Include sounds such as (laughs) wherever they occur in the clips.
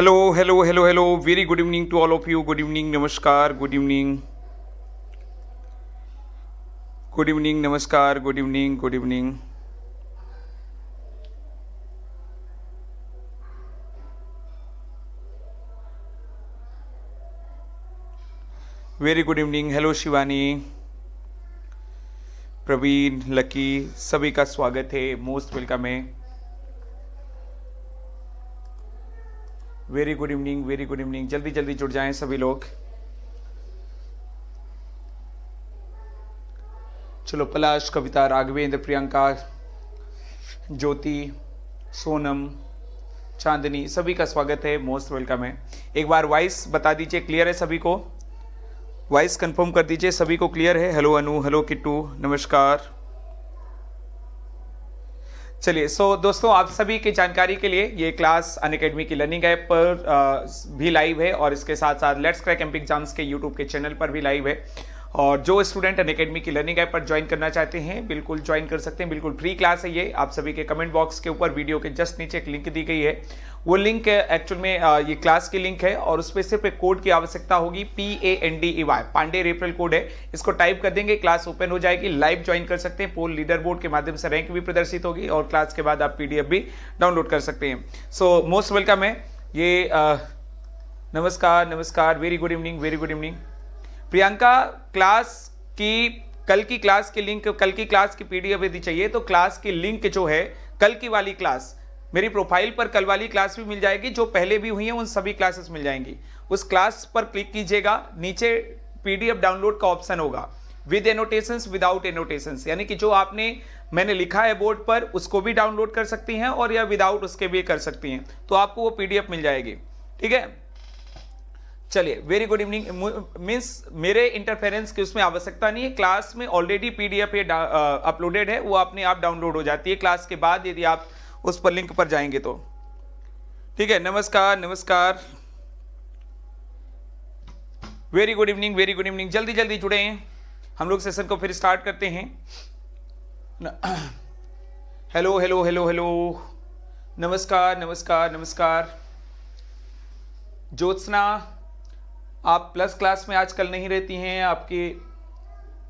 Hello hello hello hello very good evening to all of you good evening नमस्कार good evening good evening नमस्कार good evening good evening very good evening hello Shivani Praveen Lucky सभी का स्वागत है most welcome है very good evening very good evening जल्दी जल्दी जुड़ जाएं सभी लोग चलो पलाश कविता राघवेंद्र प्रियंका ज्योति सोनम चांदनी सभी का स्वागत है मोस्ट वेलकम है एक बार वॉइस बता दीजिए क्लियर है सभी को वॉइस कंफर्म कर दीजिए सभी को क्लियर है हेलो अनु हेलो किट्टू नमस्कार चलिए सो so, दोस्तों आप सभी की जानकारी के लिए ये क्लास अन अकेडमी की लर्निंग ऐप पर आ, uh, भी लाइव है और इसके साथ साथ लेट्स क्रैक एम्पिक एग्जाम्स के यूट्यूब के चैनल पर भी लाइव है और जो स्टूडेंट अन अकेडमी की लर्निंग ऐप पर ज्वाइन करना चाहते हैं बिल्कुल ज्वाइन कर सकते हैं बिल्कुल फ्री क्लास है ये आप सभी के कमेंट बॉक्स के ऊपर वीडियो के जस्ट नीचे एक लिंक दी गई है वो लिंक एक्चुअल uh, में uh, ये क्लास की लिंक है और उस पर सिर्फ एक कोड की आवश्यकता होगी P A N D E Y Pandey referral code है इसको टाइप कर देंगे क्लास ओपन हो जाएगी लाइव ज्वाइन कर सकते हैं पोल लीडर बोर्ड के माध्यम से रैंक भी प्रदर्शित होगी और क्लास के बाद आप पीडीएफ भी डाउनलोड कर सकते हैं सो मोस्ट वेलकम है ये uh, नमस्कार नमस्कार very good evening very good evening Priyanka class की कल की क्लास की लिंक कल की क्लास की पीडीएफ यदि चाहिए तो क्लास की लिंक जो है कल की वाली क्लास मेरी प्रोफाइल पर कल वाली क्लास भी मिल जाएगी जो पहले भी हुई है उन सभी क्लासेस मिल जाएंगी उस क्लास पर क्लिक कीजिएगा नीचे पीडीएफ डाउनलोड का ऑप्शन होगा विद एनोटेशंस विदाउट एनोटेशंस यानी कि जो आपने मैंने लिखा है बोर्ड पर उसको भी डाउनलोड कर सकती हैं और या विदाउट उसके भी कर सकती हैं तो आपको वो पीडीएफ मिल जाएगी ठीक है चलिए वेरी गुड इवनिंग मीन्स मेरे इंटरफेरेंस की उसमें आवश्यकता नहीं है क्लास में ऑलरेडी पीडीएफ ये अपलोडेड है वो अपने आप डाउनलोड हो जाती है क्लास के बाद यदि आप उस पर लिंक पर जाएंगे तो ठीक है नमस्कार नमस्कार very good evening very good evening जल्दी जल्दी जुड़े हैं हम लोग सेशन को फिर स्टार्ट करते हैं हेलो हेलो हेलो हेलो नमस्कार नमस्कार नमस्कार ज्योत्सना आप प्लस क्लास में आजकल नहीं रहती हैं आपके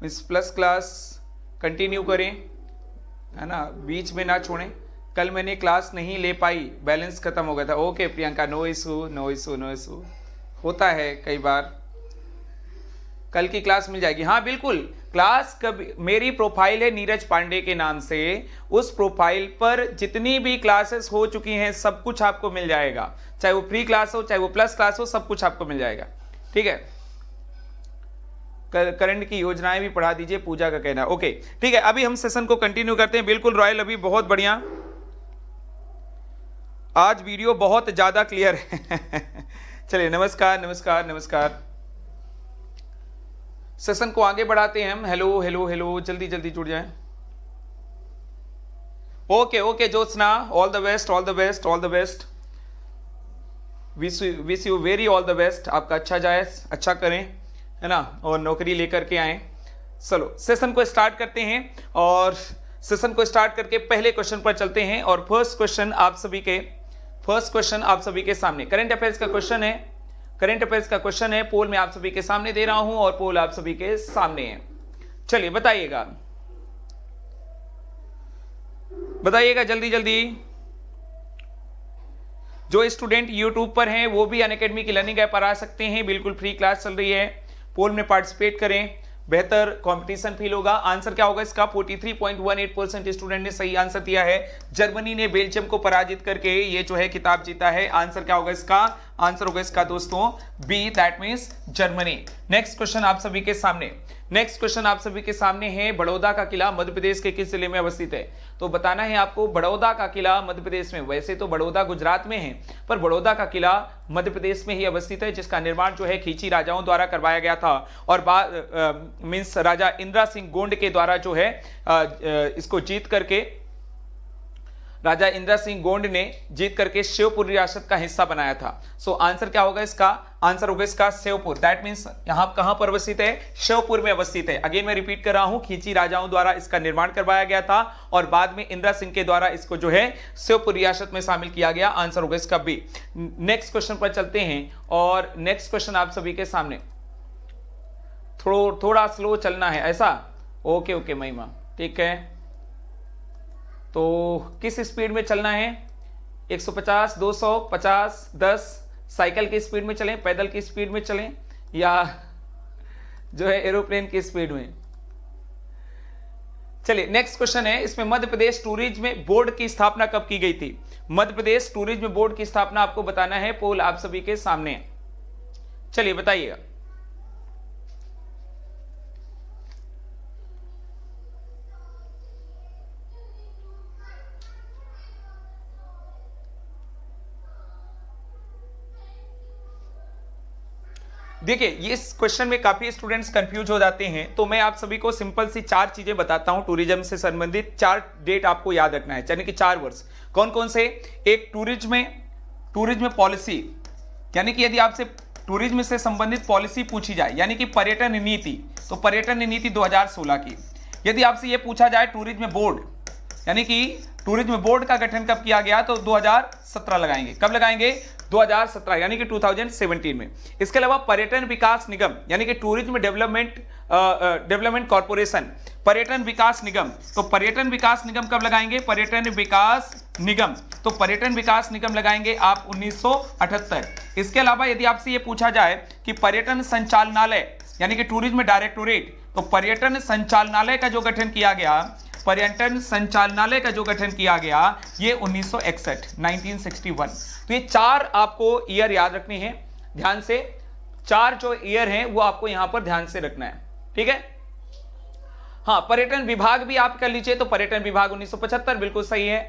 मिस प्लस क्लास कंटिन्यू करें है ना बीच में ना छोड़ें कल मैंने क्लास नहीं ले पाई बैलेंस खत्म हो गया था okay Priyanka no issue no issue no issue होता है कई बार कल की क्लास मिल जाएगी हाँ बिल्कुल क्लास कभी मेरी प्रोफाइल है नीरज पांडे के नाम से उस प्रोफाइल पर जितनी भी क्लासेस हो चुकी हैं सब कुछ आपको मिल जाएगा चाहे वो फ्री क्लास हो चाहे वो प्लस क्लास हो सब कुछ आपको मिल जाएगा ठीक है करंट की योजनाएं भी पढ़ा दीजिए पूजा का कहना ओके ठीक है अभी हम सेशन को कंटिन्यू करते हैं बिल्कुल रॉयल अभी बहुत बढ़िया आज वीडियो बहुत ज़्यादा क्लियर है (laughs) चलिए नमस्कार नमस्कार नमस्कार सेशन को आगे बढ़ाते हैं हम हेलो हेलो हेलो जल्दी जल्दी जुड़ जाए okay okay Jyotsna all the best all the best all the best wish wish you very all the best आपका अच्छा जाए अच्छा करें है ना और नौकरी लेकर के आए चलो सेशन को स्टार्ट करते हैं और सेशन को स्टार्ट करके पहले क्वेश्चन पर चलते हैं और फर्स्ट क्वेश्चन आप सभी के फर्स्ट क्वेश्चन आप सभी के सामने करंट अफेयर्स का क्वेश्चन है करंट अफेयर्स का क्वेश्चन है पोल मैं आप सभी के सामने दे रहा हूं और पोल आप सभी के सामने है चलिए बताइएगा बताइएगा जल्दी जल्दी जो स्टूडेंट यूट्यूब पर हैं वो भी अन की लर्निंग ऐप पर आ सकते हैं बिल्कुल फ्री क्लास चल रही है पोल में पार्टिसिपेट करें बेहतर कंपटीशन फील होगा आंसर क्या होगा इसका 43.18 परसेंट स्टूडेंट ने सही आंसर दिया है जर्मनी ने बेल्जियम को पराजित करके ये जो है किताब जीता है आंसर क्या होगा इसका आंसर होगा इसका दोस्तों B that means Germany next question आप सभी के सामने नेक्स्ट क्वेश्चन आप सभी के सामने है बड़ौदा का किला मध्य प्रदेश के किस जिले में अवस्थित है तो बताना है आपको बड़ौदा का किला मध्य प्रदेश में वैसे तो बड़ौदा गुजरात में है पर बड़ौदा का किला मध्य प्रदेश में ही अवस्थित है जिसका निर्माण जो है खींची राजाओं द्वारा करवाया गया था और मीन्स राजा इंदिरा सिंह गोंड के द्वारा जो है आ, आ, इसको जीत करके राजा इंदिरा सिंह गोंड ने जीत करके शिवपुर रियासत का हिस्सा बनाया था सो so, आंसर क्या होगा इसका आंसर होगा इसका शिवपुर दैट मीन्स यहाँ कहाँ पर अवस्थित है शिवपुर में अवस्थित है अगेन मैं रिपीट कर रहा हूँ खींची राजाओं द्वारा इसका निर्माण करवाया गया था और बाद में इंदिरा सिंह के द्वारा इसको जो है शिवपुर रियासत में शामिल किया गया आंसर होगा इसका बी नेक्स्ट क्वेश्चन पर चलते हैं और नेक्स्ट क्वेश्चन आप सभी के सामने थोड़ा थोड़ा स्लो चलना है ऐसा ओके ओके महिमा ठीक है तो किस स्पीड में चलना है 150, 200, 50, 10 साइकिल की स्पीड में चलें पैदल की स्पीड में चलें या जो है एरोप्लेन की स्पीड में चलिए नेक्स्ट क्वेश्चन है इसमें मध्य प्रदेश टूरिज्म बोर्ड की स्थापना कब की गई थी मध्य प्रदेश टूरिज्म बोर्ड की स्थापना आपको बताना है पोल आप सभी के सामने चलिए बताइएगा देखिए ये इस क्वेश्चन में काफ़ी स्टूडेंट्स कंफ्यूज हो जाते हैं तो मैं आप सभी को सिंपल सी चार चीज़ें बताता हूं टूरिज्म से संबंधित चार डेट आपको याद रखना है यानी कि चार वर्ष कौन कौन से एक टूरिज्म में टूरिज्म पॉलिसी यानी कि यदि आपसे टूरिज्म से संबंधित पॉलिसी पूछी जाए यानी कि पर्यटन नीति तो पर्यटन नीति 2016 की यदि आपसे यह पूछा जाए टूरिज्म बोर्ड यानी कि टूरिज्म बोर्ड का गठन कब किया गया तो 2017 लगाएंगे कब लगाएंगे 2017 यानी कि 2017 में इसके अलावा पर्यटन विकास निगम यानी कि टूरिज्म डेवलपमेंट डेवलपमेंट कॉरपोरेशन पर्यटन विकास निगम तो पर्यटन विकास निगम कब लगाएंगे पर्यटन विकास निगम तो पर्यटन विकास निगम लगाएंगे आप 1978 इसके अलावा यदि आपसे ये पूछा जाए कि पर्यटन संचालनालय यानी कि टूरिज्म डायरेक्टोरेट तो पर्यटन संचालनालय का जो गठन किया गया पर्यटन संचालनालय का जो गठन किया गया ये 1961 1961 तो ये चार आपको ईयर याद रखने हैं ध्यान से चार जो ईयर हैं वो आपको यहां पर ध्यान से रखना है ठीक है हाँ पर्यटन विभाग भी आप कर लीजिए तो पर्यटन विभाग 1975 बिल्कुल सही है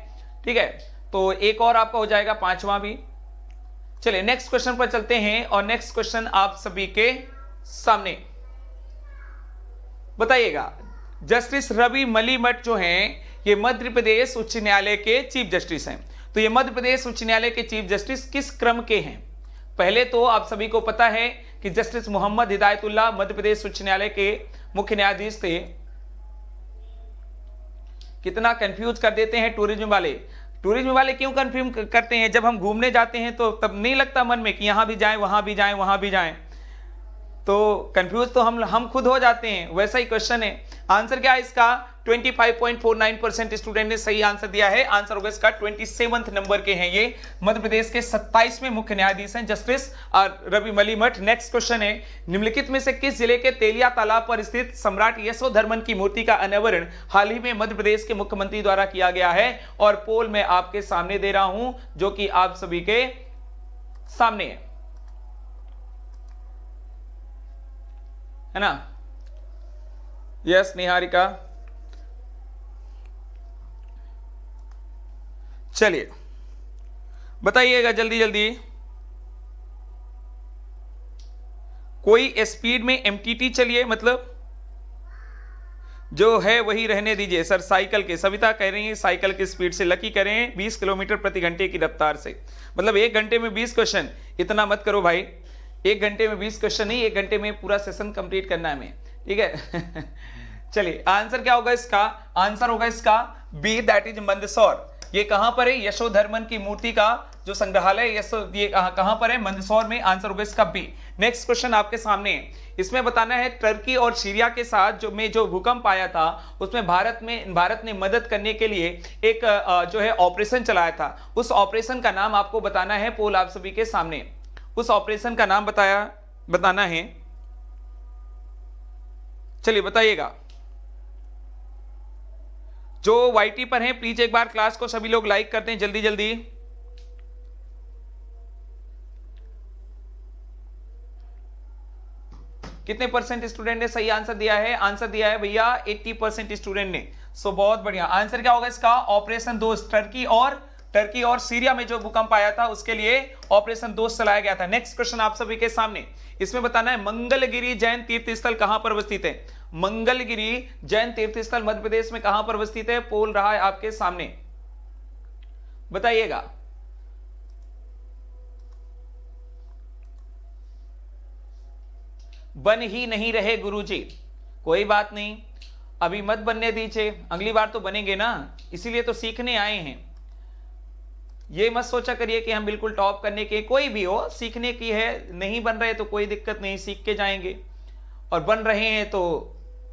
ठीक है तो एक और आपका हो जाएगा पांचवा भी चलिए नेक्स्ट क्वेश्चन पर चलते हैं और नेक्स्ट क्वेश्चन आप सभी के सामने बताइएगा जस्टिस रवि मलीमठ जो हैं ये मध्य प्रदेश उच्च न्यायालय के चीफ जस्टिस हैं तो ये मध्य प्रदेश उच्च न्यायालय के चीफ जस्टिस किस क्रम के हैं पहले तो आप सभी को पता है कि जस्टिस मोहम्मद हिदायतुल्ला मध्य प्रदेश उच्च न्यायालय के मुख्य न्यायाधीश थे कितना कंफ्यूज कर देते हैं टूरिज्म वाले टूरिज्म वाले क्यों कंफ्यूज करते हैं जब हम घूमने जाते हैं तो तब नहीं लगता मन में कि यहां भी जाएं वहां भी जाएं वहां भी जाएं तो कंफ्यूज तो हम हम खुद हो जाते हैं वैसा ही क्वेश्चन है आंसर क्या है इसका 25.49 परसेंट स्टूडेंट ने सही आंसर दिया है आंसर होगा इसका ट्वेंटी नंबर के हैं ये मध्य प्रदेश के 27वें मुख्य न्यायाधीश हैं justice Ravi Malimath next question है निम्नलिखित में से किस जिले के तेलिया तालाब पर स्थित सम्राट यशोधर्मन की मूर्ति का अनावरण हाल ही में मध्य प्रदेश के मुख्यमंत्री द्वारा किया गया है और पोल में आपके सामने दे रहा हूं जो कि आप सभी के सामने है है ना यस निहारिका चलिए बताइएगा जल्दी जल्दी कोई स्पीड में एमटीटी चलिए मतलब जो है वही रहने दीजिए सर साइकिल के सविता कह रही है साइकिल की स्पीड से लकी करें 20 किलोमीटर प्रति घंटे की रफ्तार से मतलब एक घंटे में 20 क्वेश्चन इतना मत करो भाई एक घंटे में बीस क्वेश्चन नहीं एक घंटे में पूरा सेशन कंप्लीट करना है हमें ठीक है (laughs) चलिए आंसर क्या होगा इसका आंसर होगा इसका बी दैट इज मंदसौर ये कहां पर है यशोधर्मन की मूर्ति का जो संग्रहालय यशो ये कहां पर है मंदसौर में आंसर होगा इसका बी नेक्स्ट क्वेश्चन आपके सामने है इसमें बताना है टर्की और सीरिया के साथ जो में जो भूकंप आया था उसमें भारत में भारत ने मदद करने के लिए एक जो है ऑपरेशन चलाया था उस ऑपरेशन का नाम आपको बताना है पोल आप सभी के सामने उस ऑपरेशन का नाम बताया बताना है चलिए बताइएगा जो वाईटी पर हैं प्लीज एक बार क्लास को सभी लोग लाइक करते हैं जल्दी जल्दी कितने परसेंट स्टूडेंट ने सही आंसर दिया है आंसर दिया है भैया 80 परसेंट स्टूडेंट ने सो so, बहुत बढ़िया आंसर क्या होगा इसका ऑपरेशन दो टर्की और टर्की और सीरिया में जो भूकंप आया था उसके लिए ऑपरेशन दोस्त चलाया गया था नेक्स्ट क्वेश्चन आप सभी के सामने इसमें बताना है मंगलगिरी जैन तीर्थ स्थल कहां पर अवस्थित है मंगलगिरी जैन तीर्थ स्थल मध्य प्रदेश में कहां पर अवस्थित है पोल रहा है आपके सामने बताइएगा बन ही नहीं रहे गुरुजी कोई बात नहीं अभी मत बनने दीजिए अगली बार तो बनेंगे ना इसीलिए तो सीखने आए हैं ये मत सोचा करिए कि हम बिल्कुल टॉप करने के कोई भी हो सीखने की है नहीं बन रहे तो कोई दिक्कत नहीं सीख के जाएंगे और बन रहे हैं तो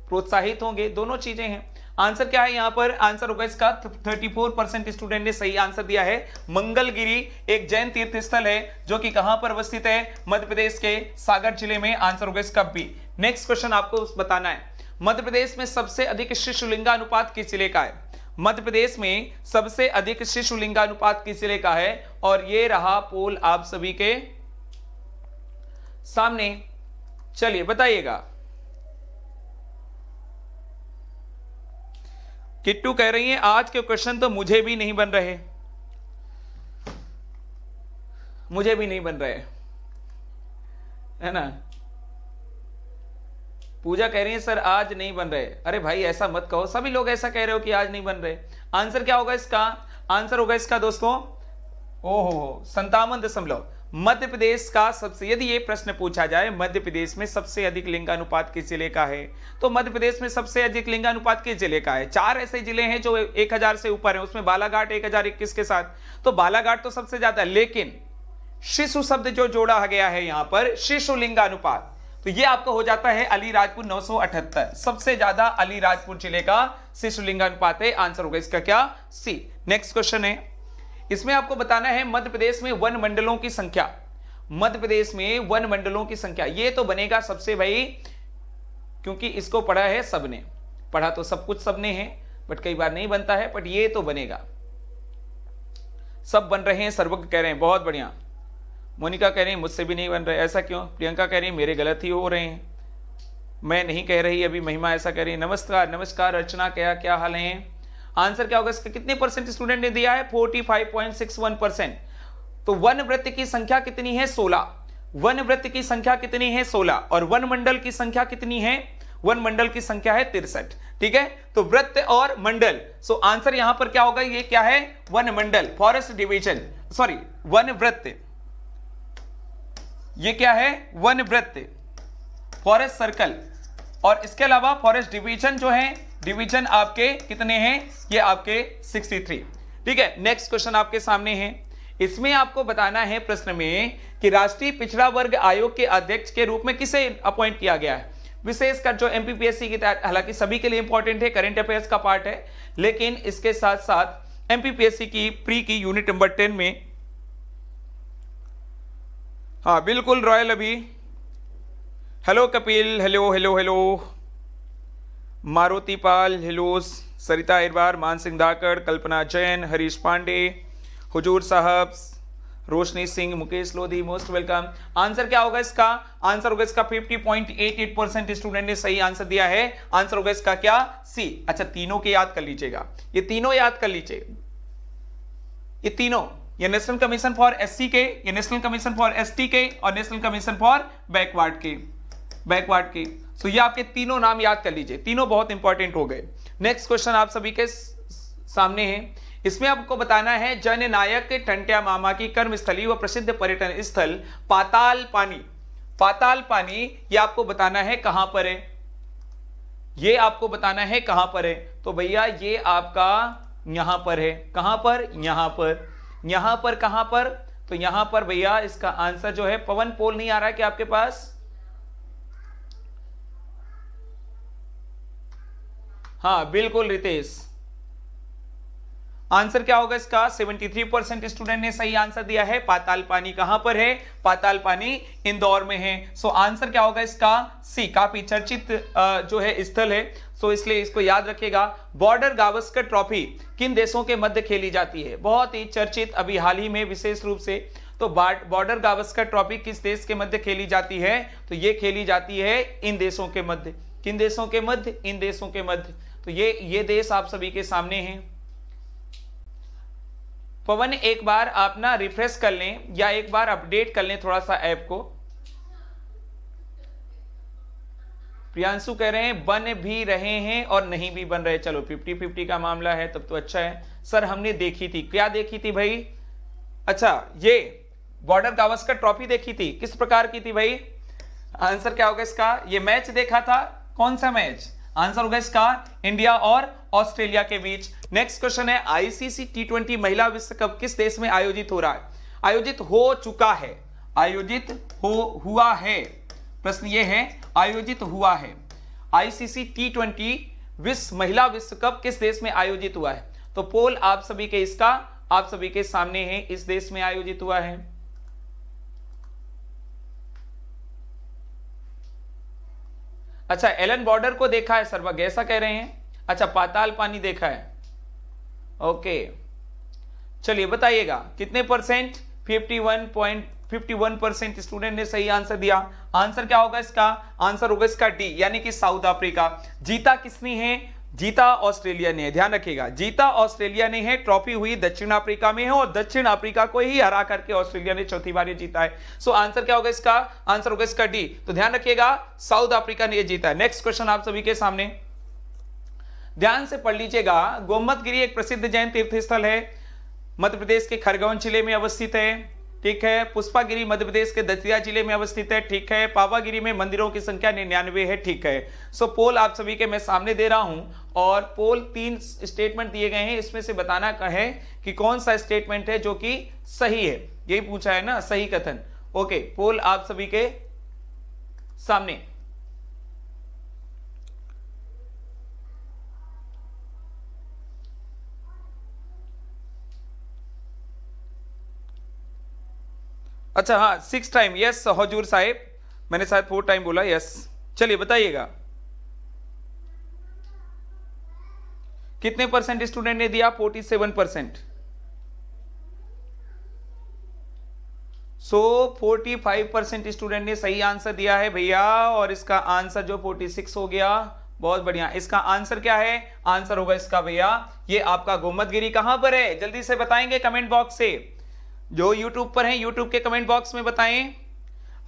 प्रोत्साहित होंगे दोनों चीजें हैं आंसर क्या है यहाँ पर आंसर होगा इसका 34 परसेंट स्टूडेंट ने सही आंसर दिया है मंगलगिरी एक जैन तीर्थ स्थल है जो कि कहां पर अवस्थित है मध्य प्रदेश के सागर जिले में आंसर होगा इसका बी नेक्स्ट क्वेश्चन आपको बताना है मध्य प्रदेश में सबसे अधिक शिशुलिंगा लिंगानुपात किस जिले का है मध्य प्रदेश में सबसे अधिक शिशु लिंगानुपात किस जिले का है और यह रहा पोल आप सभी के सामने चलिए बताइएगा किट्टू कह रही है आज के क्वेश्चन तो मुझे भी नहीं बन रहे मुझे भी नहीं बन रहे है ना पूजा कह रही है सर आज नहीं बन रहे अरे भाई ऐसा मत कहो सभी लोग ऐसा कह रहे हो कि आज नहीं बन रहे आंसर क्या होगा इसका आंसर होगा इसका दोस्तों ओहो हो संतावन दशमलव मध्य प्रदेश का सबसे यदि ये प्रश्न पूछा जाए मध्य प्रदेश में सबसे अधिक लिंगानुपात किस जिले का है तो मध्य प्रदेश में सबसे अधिक लिंगानुपात किस जिले का है चार ऐसे जिले हैं जो 1000 से ऊपर हैं उसमें बालाघाट 1021 के साथ तो बालाघाट तो सबसे ज्यादा लेकिन शिशु शब्द जो जोड़ा गया है यहां पर शिशु लिंगानुपात तो ये आपका हो जाता है अलीराजपुर 978 सबसे ज्यादा अलीराजपुर जिले का शिशु है आंसर होगा इसका क्या सी नेक्स्ट क्वेश्चन है इसमें आपको बताना है मध्य प्रदेश में वन मंडलों की संख्या मध्य प्रदेश में वन मंडलों की संख्या ये तो बनेगा सबसे भाई क्योंकि इसको पढ़ा है सबने पढ़ा तो सब कुछ सबने है बट कई बार नहीं बनता है बट ये तो बनेगा सब बन रहे हैं सर्वज्ञ कह रहे हैं बहुत बढ़िया मोनिका कह रही है मुझसे भी नहीं बन रहे ऐसा क्यों प्रियंका कह रही है मेरे गलत ही हो रहे हैं मैं नहीं कह रही अभी महिमा ऐसा कह रही नमस्कार नमस्कार अर्चना क्या क्या हाल है आंसर क्या होगा इसका कितने परसेंट स्टूडेंट ने दिया है वन परसेंट तो वन व्रत की संख्या कितनी है सोलह वन व्रत की संख्या कितनी है सोलह और वन मंडल की संख्या कितनी है वन मंडल की संख्या है तिरसठ ठीक है तो वृत्त और मंडल सो आंसर यहां पर क्या होगा ये क्या है वन मंडल फॉरेस्ट डिविजन सॉरी वन व्रत ये क्या है वन वृत्त फॉरेस्ट सर्कल और इसके अलावा फॉरेस्ट डिवीजन जो है डिवीजन आपके कितने हैं ये आपके 63 ठीक है नेक्स्ट क्वेश्चन आपके सामने है इसमें आपको बताना है प्रश्न में कि राष्ट्रीय पिछड़ा वर्ग आयोग के अध्यक्ष के रूप में किसे अपॉइंट किया गया है विशेषकर जो एमपीपीएससी की तहत हालांकि सभी के लिए इंपॉर्टेंट है करंट अफेयर्स का पार्ट है लेकिन इसके साथ साथ एमपीपीएससी की प्री की यूनिट नंबर टेन में हाँ बिल्कुल रॉयल अभी hello Kapil hello hello hello Maruti Pal hello Sarita अरबार मान सिंह धाकड़ कल्पना जैन हरीश पांडे हुजूर साहब Roshni Singh Mukesh Lodhi most welcome answer क्या होगा इसका आंसर होगा इसका 50.88 परसेंट स्टूडेंट ने सही आंसर दिया है आंसर होगा इसका क्या सी अच्छा तीनों के याद कर लीजिएगा ये तीनों याद कर लीजिए ये तीनों या नेशनल कमीशन फॉर एससी के या नेशनल कमीशन फॉर एसटी के और नेशनल कमीशन फॉर बैकवर्ड के बैकवर्ड के सो so, ये आपके तीनों नाम याद कर लीजिए तीनों बहुत इंपॉर्टेंट हो गए नेक्स्ट क्वेश्चन आप सभी के सामने है इसमें आपको बताना है जन नायक टंटिया मामा की कर्मस्थली व प्रसिद्ध पर्यटन स्थल पाताल पानी पाताल पानी ये आपको बताना है कहां पर है ये आपको बताना है कहां पर है तो भैया ये आपका यहां पर है कहां पर यहां पर यहां पर कहां पर तो यहां पर भैया इसका आंसर जो है पवन पोल नहीं आ रहा है क्या आपके पास हाँ बिल्कुल रितेश आंसर क्या होगा इसका 73 परसेंट स्टूडेंट ने सही आंसर दिया है पाताल पानी कहां पर है पाताल पानी इंदौर में है सो so, आंसर क्या होगा इसका सी काफी चर्चित जो है स्थल है सो so, इसलिए इसको याद रखिएगा बॉर्डर गावस्कर ट्रॉफी किन देशों के मध्य खेली जाती है बहुत ही चर्चित अभी हाल ही में विशेष रूप से तो बॉर्डर गावस्कर ट्रॉफी किस देश के मध्य खेली जाती है तो ये खेली जाती है इन देशों के मध्य किन देशों के मध्य इन देशों के मध्य तो ये ये देश आप सभी के सामने हैं पवन एक बार आप ना रिफ्रेश कर लें या एक बार अपडेट कर लें थोड़ा सा ऐप को प्रियांशु कह रहे हैं बन भी रहे हैं और नहीं भी बन रहे चलो फिफ्टी फिफ्टी का मामला है तब तो अच्छा है सर हमने देखी थी क्या देखी थी भाई अच्छा ये बॉर्डर गावस्कर ट्रॉफी देखी थी किस प्रकार की थी भाई आंसर क्या होगा इसका ये मैच देखा था कौन सा मैच आंसर होगा इसका इंडिया और ऑस्ट्रेलिया के बीच नेक्स्ट क्वेश्चन है आईसीसी टी ट्वेंटी महिला विश्व कप किस देश में आयोजित हो रहा है आयोजित हो चुका है आयोजित हो हुआ है प्रश्न ये है आयोजित हुआ है आईसीसी टी ट्वेंटी विश्व महिला विश्व कप किस देश में आयोजित हुआ है तो पोल आप सभी के इसका आप सभी के सामने है इस देश में आयोजित हुआ है अच्छा एलन बॉर्डर को देखा है सर गैसा कह रहे हैं अच्छा पाताल पानी देखा है ओके चलिए बताइएगा कितने परसेंट 51.51 वन परसेंट स्टूडेंट ने सही आंसर दिया आंसर क्या होगा इसका आंसर होगा इसका डी यानी कि साउथ अफ्रीका जीता किसने है जीता ऑस्ट्रेलिया ने ध्यान रखिएगा जीता ऑस्ट्रेलिया ने है ट्रॉफी हुई दक्षिण अफ्रीका में है और दक्षिण अफ्रीका को ही हरा करके ऑस्ट्रेलिया ने चौथी बार जीता है सो आंसर क्या होगा इसका आंसर होगा इसका डी तो ध्यान रखिएगा साउथ अफ्रीका ने यह जीता है नेक्स्ट क्वेश्चन आप सभी के सामने ध्यान से पढ़ लीजिएगा गोमतगिरी एक प्रसिद्ध जैन तीर्थ स्थल है मध्य प्रदेश के खरगोन जिले में अवस्थित है ठीक है पुष्पागिरी मध्य प्रदेश के दतिया जिले में अवस्थित है ठीक है पावागिरी में मंदिरों की संख्या निन्यानवे है ठीक है सो पोल आप सभी के मैं सामने दे रहा हूं और पोल तीन स्टेटमेंट दिए गए हैं इसमें से बताना है कि कौन सा स्टेटमेंट है जो कि सही है यही पूछा है ना सही कथन ओके पोल आप सभी के सामने अच्छा हाँ सिक्स टाइम यस हजूर साहेब मैंने शायद फोर टाइम बोला यस चलिए बताइएगा कितने परसेंट स्टूडेंट ने दिया forty seven percent so forty five percent student ने सही आंसर दिया है भैया और इसका आंसर जो फोर्टी सिक्स हो गया बहुत बढ़िया इसका आंसर क्या है आंसर होगा इसका भैया ये आपका गोमतगिरी कहां पर है जल्दी से बताएंगे कमेंट बॉक्स से जो YouTube पर हैं यूट्यूब के कमेंट बॉक्स में बताएं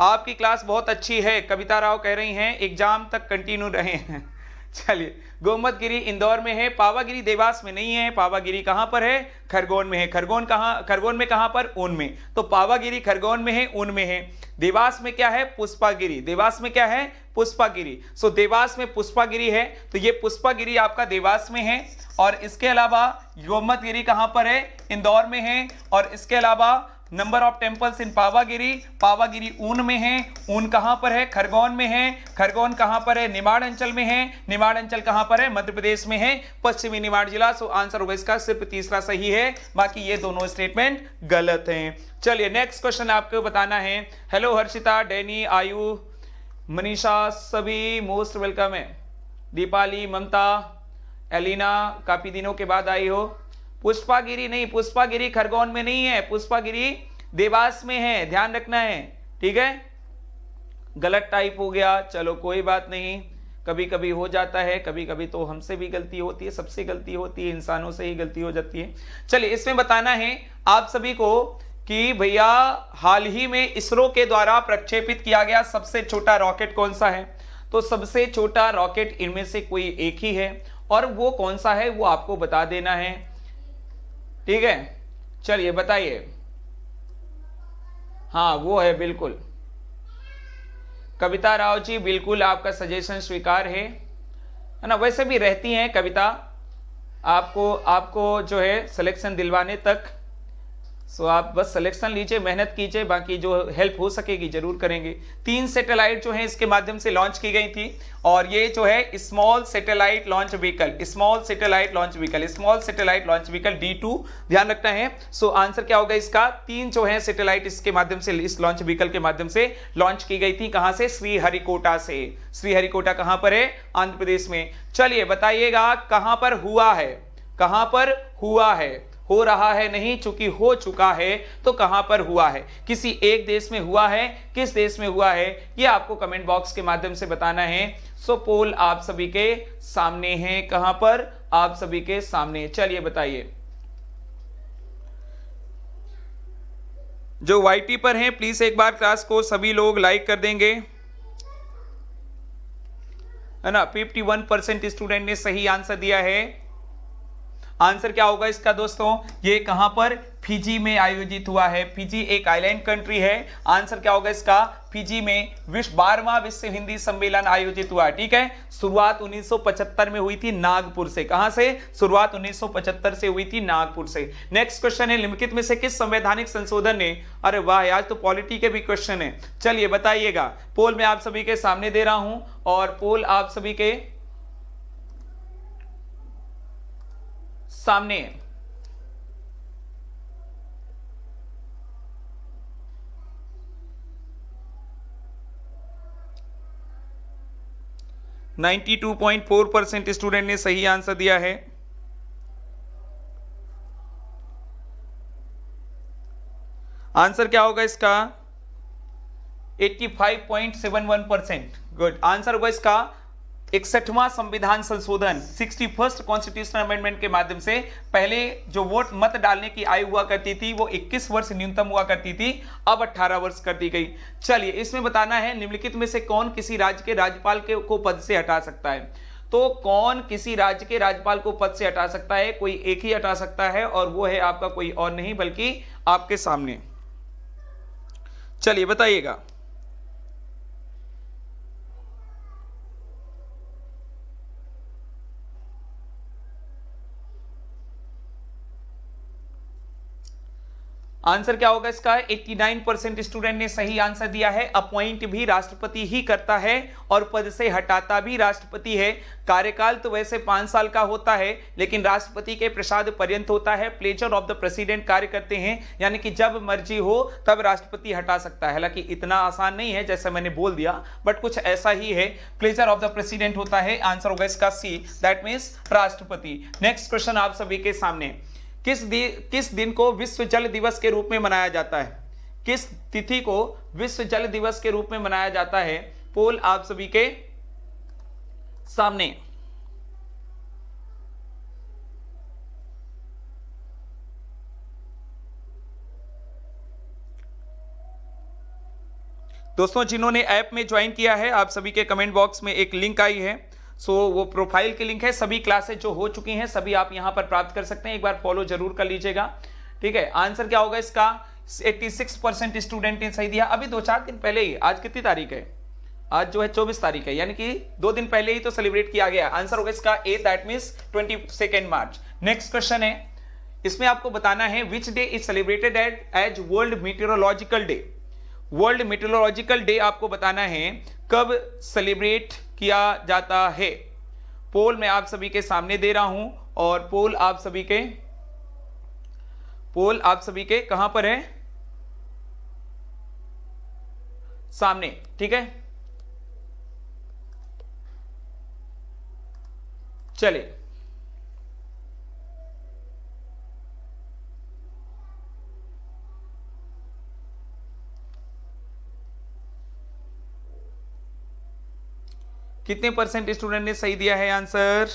आपकी क्लास बहुत अच्छी है कविता राव कह रही हैं एग्जाम तक कंटिन्यू रहे हैं (laughs) चलिए गोमतगिरी इंदौर में है पावागिरी देवास में नहीं है पावागिरी कहाँ पर है खरगोन में है खरगोन कहाँ खरगोन में कहाँ पर ऊन में तो पावागिरी खरगोन में है ऊन में है देवास में क्या है पुष्पागिरी देवास में क्या है पुष्पागिरी सो so, देवास में पुष्पागिरी है तो ये पुष्पागिरी आपका देवास में है और इसके अलावा योमतगिरी कहाँ पर है इंदौर में है और इसके अलावा number of temples in Pavagiri Pavagiri Un में है ऊन कहाँ पर है खरगोन में है खरगोन कहाँ पर है निमाड़ अंचल में है निमाड़ अंचल कहाँ पर है मध्य प्रदेश में है पश्चिमी निमाड़ जिला सो आंसर होगा इसका सिर्फ तीसरा सही है बाकी ये दोनों स्टेटमेंट गलत हैं चलिए नेक्स्ट क्वेश्चन आपको बताना है हेलो हर्षिता डैनी आयु मनीषा सभी मोस्ट वेलकम है दीपाली ममता एलिना काफ़ी दिनों के बाद आई हो पुष्पागिरी नहीं पुष्पागिरी खरगोन में नहीं है पुष्पागिरी देवास में है ध्यान रखना है ठीक है गलत टाइप हो गया चलो कोई बात नहीं कभी कभी हो जाता है कभी कभी तो हमसे भी गलती होती है सबसे गलती होती है इंसानों से ही गलती हो जाती है चलिए इसमें बताना है आप सभी को कि भैया हाल ही में इसरो के द्वारा प्रक्षेपित किया गया सबसे छोटा रॉकेट कौन सा है तो सबसे छोटा रॉकेट इनमें से कोई एक ही है और वो कौन सा है वो आपको बता देना है ठीक है चलिए बताइए हाँ वो है बिल्कुल कविता राव जी बिल्कुल आपका सजेशन स्वीकार है है ना वैसे भी रहती हैं कविता आपको आपको जो है सिलेक्शन दिलवाने तक सो आप बस सिलेक्शन लीजिए मेहनत कीजिए बाकी जो हेल्प हो सकेगी जरूर करेंगे तीन सैटेलाइट जो है इसके माध्यम से लॉन्च की गई थी और ये जो है small satellite launch vehicle small satellite launch vehicle small satellite launch vehicle D two ध्यान रखना है सो so, आंसर क्या होगा इसका तीन जो है सैटेलाइट इसके माध्यम से इस लॉन्च व्हीकल के माध्यम से लॉन्च की गई थी कहाँ से श्रीहरिकोटा से श्रीहरिकोटा कहाँ पर है आंध्र प्रदेश में चलिए बताइएगा कहाँ पर हुआ है कहाँ पर हुआ है हो रहा है नहीं चूंकि हो चुका है तो कहां पर हुआ है किसी एक देश में हुआ है किस देश में हुआ है यह आपको कमेंट बॉक्स के माध्यम से बताना है सो पोल आप सभी के सामने है कहां पर आप सभी के सामने चलिए बताइए जो वाईटी पर हैं प्लीज एक बार क्लास को सभी लोग लाइक कर देंगे है ना फिफ्टी वन परसेंट स्टूडेंट ने सही आंसर दिया है आंसर क्या होगा इसका दोस्तों ये कहां पर फिजी में आयोजित हुआ है फिजी एक आइलैंड कंट्री है आंसर क्या होगा इसका फिजी में विश्व बारवा विश्व हिंदी सम्मेलन आयोजित हुआ ठीक है शुरुआत 1975 में हुई थी नागपुर से कहां से शुरुआत 1975 से हुई थी नागपुर से नेक्स्ट क्वेश्चन है निम्नलिखित में से किस संवैधानिक संशोधन ने अरे वाह आज तो पॉलिटी के भी क्वेश्चन है चलिए बताइएगा पोल में आप सभी के सामने दे रहा हूं और पोल आप सभी के सामने ninety two point four percent student ने सही आंसर दिया है आंसर क्या होगा इसका five point seven one percent good answer होगा इसका इकसठवा संविधान संशोधन सिक्सटी फर्स्ट कॉन्स्टिट्यूशन अमेंडमेंट के माध्यम से पहले जो वोट मत डालने की आयु हुआ करती थी वो 21 वर्ष न्यूनतम हुआ करती थी अब 18 वर्ष कर दी गई चलिए इसमें बताना है निम्नलिखित में से कौन किसी राज्य के राज्यपाल के को पद से हटा सकता है तो कौन किसी राज्य के राज्यपाल को पद से हटा सकता है कोई एक ही हटा सकता है और वो है आपका कोई और नहीं बल्कि आपके सामने चलिए बताइएगा आंसर क्या होगा इसका 89 परसेंट स्टूडेंट ने सही आंसर दिया है अपॉइंट भी राष्ट्रपति ही करता है और पद से हटाता भी राष्ट्रपति है कार्यकाल तो वैसे पाँच साल का होता है लेकिन राष्ट्रपति के प्रसाद पर्यंत होता है प्लेजर ऑफ द प्रेसिडेंट कार्य करते हैं यानी कि जब मर्जी हो तब राष्ट्रपति हटा सकता है हालांकि इतना आसान नहीं है जैसे मैंने बोल दिया बट कुछ ऐसा ही है प्लेजर ऑफ द प्रेसिडेंट होता है आंसर होगा इसका सी दैट मीन्स राष्ट्रपति नेक्स्ट क्वेश्चन आप सभी के सामने किस दि, किस दिन को विश्व जल दिवस के रूप में मनाया जाता है किस तिथि को विश्व जल दिवस के रूप में मनाया जाता है पोल आप सभी के सामने दोस्तों जिन्होंने ऐप में ज्वाइन किया है आप सभी के कमेंट बॉक्स में एक लिंक आई है सो so, वो प्रोफाइल की लिंक है सभी क्लासेज जो हो चुकी हैं सभी आप यहाँ पर प्राप्त कर सकते हैं एक बार फॉलो जरूर कर लीजिएगा ठीक है आंसर क्या होगा इसका 86 परसेंट स्टूडेंट ने सही दिया अभी दो चार दिन पहले ही आज कितनी तारीख है आज जो है चौबीस तारीख है यानी कि दो दिन पहले ही तो सेलिब्रेट किया गया आंसर होगा इसका A that mean twenty second March next question है इसमें आपको बताना है which day is celebrated at as world meteorological day world metrological day आपको बताना है कब सेलिब्रेट किया जाता है पोल मैं आप सभी के सामने दे रहा हूं और पोल आप सभी के पोल आप सभी के कहां पर है सामने ठीक है चलिए कितने परसेंट स्टूडेंट ने सही दिया है आंसर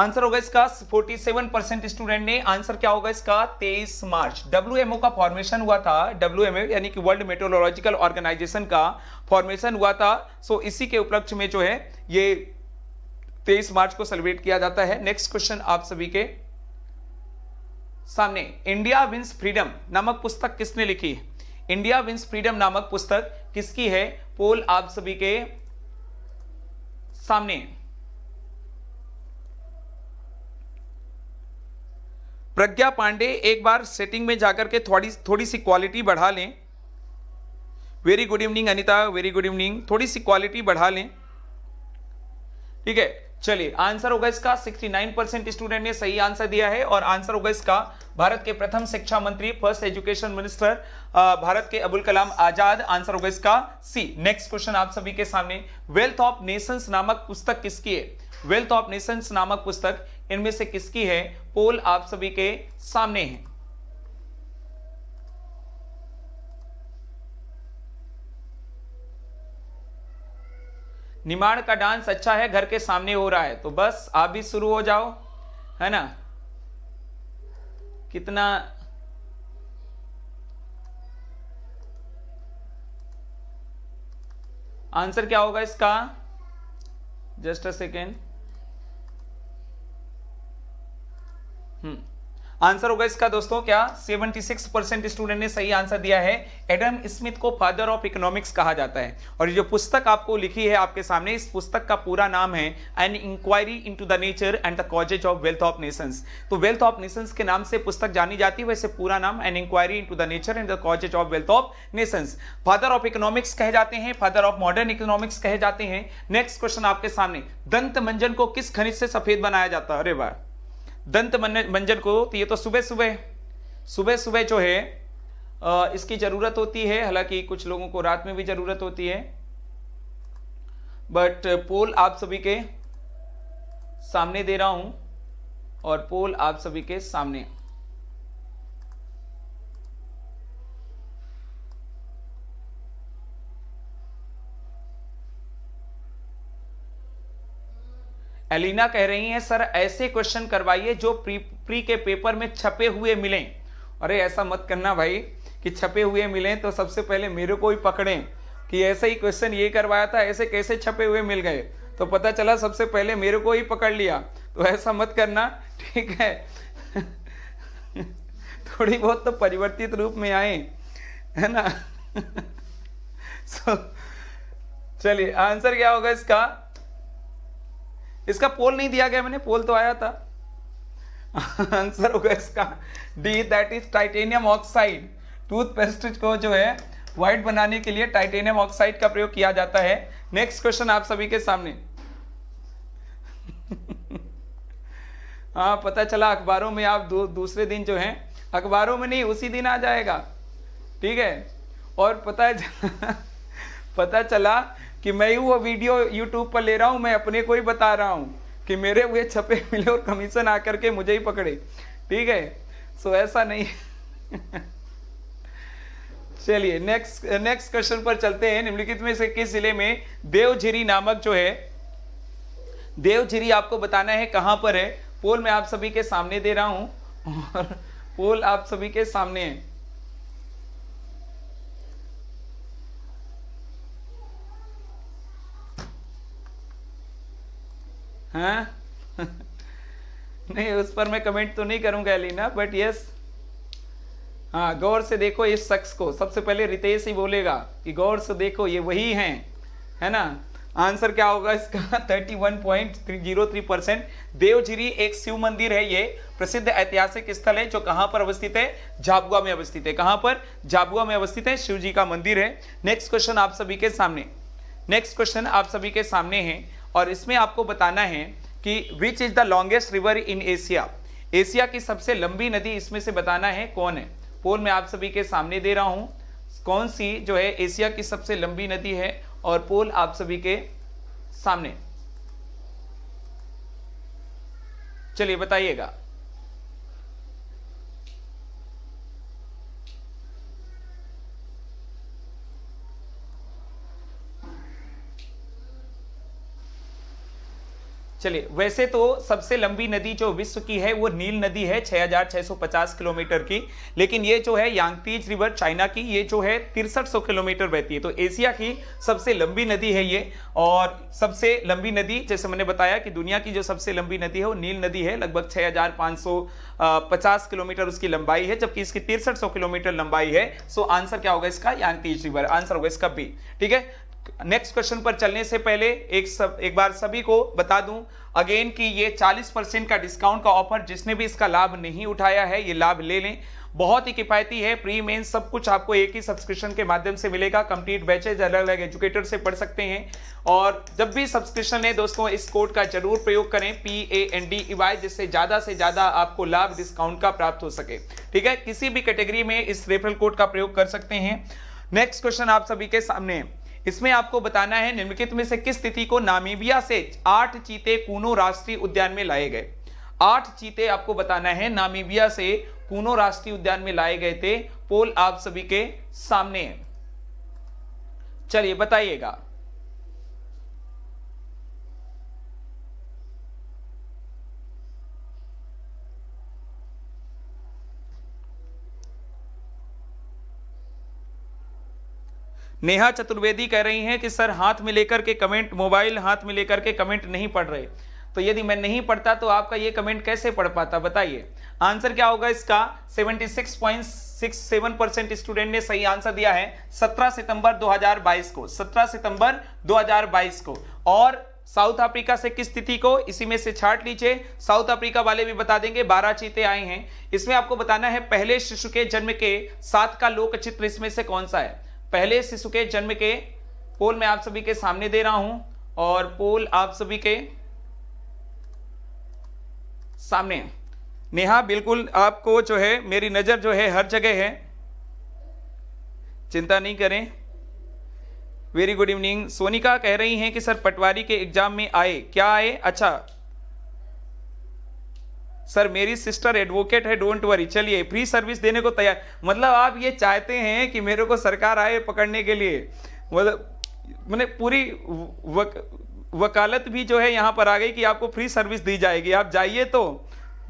आंसर होगा इसका 47 परसेंट स्टूडेंट ने आंसर क्या होगा इसका 23 मार्च डब्ल्यू का फॉर्मेशन हुआ था डब्ल्यू यानी कि वर्ल्ड मेट्रोलॉजिकल ऑर्गेनाइजेशन का फॉर्मेशन हुआ था सो इसी के उपलक्ष्य में जो है ये 23 मार्च को सेलिब्रेट किया जाता है नेक्स्ट क्वेश्चन आप सभी के सामने इंडिया विंस फ्रीडम नामक पुस्तक किसने लिखी है इंडिया विंस फ्रीडम नामक पुस्तक किसकी है पोल आप सभी के सामने प्रज्ञा पांडे एक बार सेटिंग में जाकर के थोड़ी थोड़ी सी क्वालिटी बढ़ा लें very good evening Anita very good evening थोड़ी सी क्वालिटी बढ़ा लें ठीक है चलिए आंसर होगा इसका 69 परसेंट स्टूडेंट ने सही आंसर दिया है और आंसर होगा इसका भारत के प्रथम शिक्षा मंत्री फर्स्ट एजुकेशन मिनिस्टर भारत के अबुल कलाम आजाद आंसर होगा इसका सी नेक्स्ट क्वेश्चन आप सभी के सामने वेल्थ ऑफ नेशंस नामक पुस्तक किसकी है वेल्थ ऑफ नेशंस नामक पुस्तक इनमें से किसकी है पोल आप सभी के सामने है निमाण का डांस अच्छा है घर के सामने हो रहा है तो बस आप भी शुरू हो जाओ है ना कितना आंसर क्या होगा इसका जस्ट अ सेकेंड आंसर होगा इसका दोस्तों क्या 76 परसेंट स्टूडेंट ने सही आंसर दिया है एडम स्मिथ को फादर ऑफ इकोनॉमिक्स कहा जाता है और जो पुस्तक आपको लिखी है आपके सामने इस पुस्तक का पूरा नाम है an inquiry into the nature and the causes of wealth of nations तो वेल्थ ऑफ नेशंस के नाम से पुस्तक जानी जाती है वैसे पूरा नाम an inquiry into the nature and the causes of wealth of nations father of economics कहे जाते हैं फादर ऑफ मॉडर्न इकोनॉमिक्स कहे जाते हैं नेक्स्ट क्वेश्चन आपके सामने दंत मंजन को किस खनिज से सफेद बनाया जाता है अरे वाह दंत मंजन को तो ये तो सुबह सुबह सुबह सुबह जो है इसकी ज़रूरत होती है हालांकि कुछ लोगों को रात में भी ज़रूरत होती है बट पोल आप सभी के सामने दे रहा हूं और पोल आप सभी के सामने एलिना कह रही हैं सर ऐसे क्वेश्चन करवाइए जो प्री प्री के पेपर में छपे हुए मिलें अरे ऐसा मत करना भाई कि छपे हुए मिलें तो सबसे पहले मेरे को ही पकड़ें कि ऐसा ही क्वेश्चन ये करवाया था ऐसे कैसे छपे हुए मिल गए तो पता चला सबसे पहले मेरे को ही पकड़ लिया तो ऐसा मत करना ठीक है (laughs) थोड़ी बहुत तो परिवर्तित रूप में आए है ना सो (laughs) चलिए आंसर क्या होगा इसका इसका पोल नहीं दिया गया मैंने पोल तो आया था आंसर होगा इसका D that is titanium oxide toothpaste को जो है व्हाइट बनाने के लिए टाइटेनियम ऑक्साइड का प्रयोग किया जाता है नेक्स्ट क्वेश्चन आप सभी के सामने (laughs) हाँ पता चला अखबारों में आप दू, दूसरे दिन जो है अखबारों में नहीं उसी दिन आ जाएगा ठीक है और पता है (laughs) पता चला कि मैं वो वीडियो यूट्यूब पर ले रहा हूँ मैं अपने को ही बता रहा हूँ कि मेरे हुए छपे (laughs) मिले और कमीशन आकर के मुझे ही पकड़े ठीक है सो ऐसा नहीं (laughs) चलिए नेक्स्ट नेक्स्ट क्वेश्चन पर चलते हैं निम्नलिखित में से किस जिले में देवझिरी नामक जो है देवझिरी आपको बताना है कहां पर है पोल मैं आप सभी के सामने दे रहा हूं और (laughs) पोल आप सभी के सामने है हाँ नहीं उस पर मैं कमेंट तो नहीं करूंगा एलिना बट यस हाँ गौर से देखो इस शख्स को सबसे पहले रितेश ही बोलेगा कि गौर से देखो ये वही हैं है ना आंसर क्या होगा इसका थ्री (laughs) परसेंट देवगिरी एक शिव मंदिर है ये प्रसिद्ध ऐतिहासिक स्थल है जो कहाँ पर अवस्थित है झाबुआ में अवस्थित है कहां पर झाबुआ में अवस्थित है शिव जी का मंदिर है नेक्स्ट क्वेश्चन आप सभी के सामने नेक्स्ट क्वेश्चन आप सभी के सामने है और इसमें आपको बताना है कि which is the longest river in Asia Asia की सबसे लंबी नदी इसमें से बताना है कौन है पोल मैं आप सभी के सामने दे रहा हूँ कौन सी जो है एशिया की सबसे लंबी नदी है और पोल आप सभी के सामने चलिए बताइएगा चलिए वैसे तो सबसे लंबी नदी जो विश्व की है वो नील नदी है 6650 किलोमीटर की लेकिन ये जो है यांगतीज रिवर चाइना की ये जो है तिरसठ किलोमीटर बहती है तो एशिया की सबसे लंबी नदी है ये और सबसे लंबी नदी जैसे मैंने बताया कि दुनिया की जो सबसे लंबी नदी है वो नील नदी है लगभग 6550 किलोमीटर उसकी लंबाई है जबकि इसकी तिरसठ किलोमीटर लंबाई है सो आंसर क्या होगा इसका यांगतीज रिवर आंसर होगा इसका बी ठीक है नेक्स्ट क्वेश्चन पर चलने से पहले एक सब एक बार सभी को बता दूं अगेन कि ये 40 परसेंट का डिस्काउंट का ऑफर जिसने भी इसका लाभ नहीं उठाया है ये लाभ ले लें बहुत ही किफायती है प्री मेन सब कुछ आपको एक ही सब्सक्रिप्शन के माध्यम से मिलेगा कंप्लीट बैचेज अलग अलग एजुकेटर से पढ़ सकते हैं और जब भी सब्सक्रिप्शन है दोस्तों इस कोड का जरूर प्रयोग करें P A N D E Y जिससे ज़्यादा से ज़्यादा आपको लाभ डिस्काउंट का प्राप्त हो सके ठीक है किसी भी कैटेगरी में इस रेफरल कोड का प्रयोग कर सकते हैं नेक्स्ट क्वेश्चन आप सभी के सामने है इसमें आपको बताना है निम्नलिखित में से किस तिथि को नामीबिया से आठ चीते कूनो राष्ट्रीय उद्यान में लाए गए आठ चीते आपको बताना है नामीबिया से कूनो राष्ट्रीय उद्यान में लाए गए थे पोल आप सभी के सामने है चलिए बताइएगा नेहा चतुर्वेदी कह रही हैं कि सर हाथ में लेकर के कमेंट मोबाइल हाथ में लेकर के कमेंट नहीं पढ़ रहे तो यदि मैं नहीं पढ़ता तो आपका ये कमेंट कैसे पढ़ पाता बताइए आंसर क्या होगा इसका 76.67 परसेंट स्टूडेंट ने सही आंसर दिया है 17 सितंबर 2022 को 17 सितंबर 2022 को और साउथ अफ्रीका से किस स्थिति को इसी में से छाट लीजिए साउथ अफ्रीका वाले भी बता देंगे बारह चीते आए हैं इसमें आपको बताना है पहले शिशु के जन्म के साथ का लोक चित्र इसमें से कौन सा है पहले शिशु के जन्म के पोल मैं आप सभी के सामने दे रहा हूं और पोल आप सभी के सामने नेहा बिल्कुल आपको जो है मेरी नज़र जो है हर जगह है चिंता नहीं करें वेरी गुड इवनिंग सोनिका कह रही हैं कि सर पटवारी के एग्जाम में आए क्या आए अच्छा सर मेरी सिस्टर एडवोकेट है डोंट वरी चलिए फ्री सर्विस देने को तैयार मतलब आप ये चाहते हैं कि मेरे को सरकार आए पकड़ने के लिए मतलब मैंने पूरी वक, वकालत भी जो है यहाँ पर आ गई कि आपको फ्री सर्विस दी जाएगी आप जाइए तो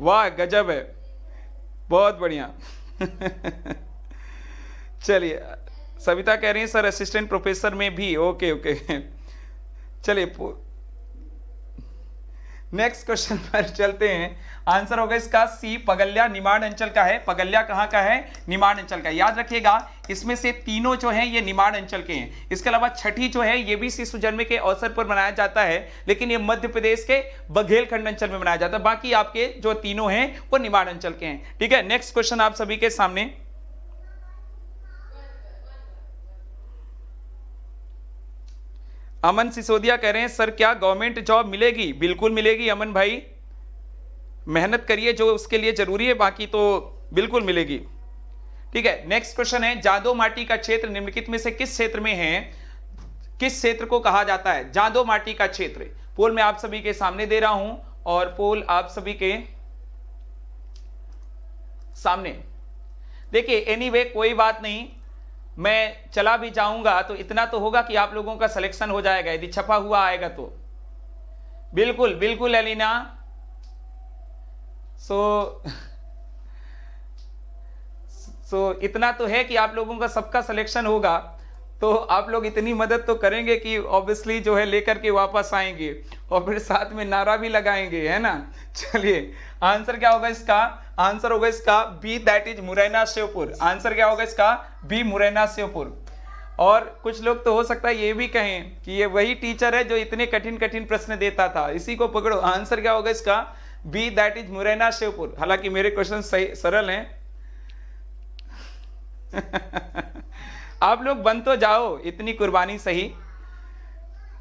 वाह गजब है बहुत बढ़िया (laughs) चलिए सविता कह रही है सर असिस्टेंट प्रोफेसर में भी ओके ओके (laughs) चलिए नेक्स्ट क्वेश्चन पर चलते हैं आंसर होगा इसका सी पगल्या निमाड़ अंचल का है पगल्या कहाँ का है निमाड़ अंचल का याद रखिएगा इसमें से तीनों जो हैं ये निमाड़ अंचल के हैं इसके अलावा छठी जो है ये भी शिशु जन्म के अवसर पर मनाया जाता है लेकिन ये मध्य प्रदेश के बघेलखंड अंचल में मनाया जाता है बाकी आपके जो तीनों हैं वो निमाड़ अंचल के हैं ठीक है नेक्स्ट क्वेश्चन आप सभी के सामने अमन सिसोदिया कह रहे हैं सर क्या गवर्नमेंट जॉब मिलेगी बिल्कुल मिलेगी अमन भाई मेहनत करिए जो उसके लिए जरूरी है बाकी तो बिल्कुल मिलेगी ठीक है नेक्स्ट क्वेश्चन है जादो माटी का क्षेत्र निम्नलिखित में से किस क्षेत्र में है किस क्षेत्र को कहा जाता है जादो माटी का क्षेत्र पोल मैं आप सभी के सामने दे रहा हूं और पोल आप सभी के सामने देखिए एनीवे anyway, कोई बात नहीं मैं चला भी जाऊंगा तो इतना तो होगा कि आप लोगों का सिलेक्शन हो जाएगा यदि छपा हुआ आएगा तो बिल्कुल बिल्कुल एलिना सो सो इतना तो है कि आप लोगों का सबका सिलेक्शन होगा तो आप लोग इतनी मदद तो करेंगे कि ऑब्वियसली जो है लेकर के वापस आएंगे और फिर साथ में नारा भी लगाएंगे है ना चलिए आंसर क्या होगा इसका आंसर होगा इसका B that is Morena Sheopur answer क्या होगा इसका बी मुरैना श्योपुर और कुछ लोग तो हो सकता है ये भी कहें कि ये वही टीचर है जो इतने कठिन कठिन प्रश्न देता था इसी को पकड़ो आंसर क्या होगा इसका B that is Morena Shivpur हालांकि मेरे क्वेश्चन सही सरल हैं (laughs) आप लोग बन तो जाओ इतनी कुर्बानी सही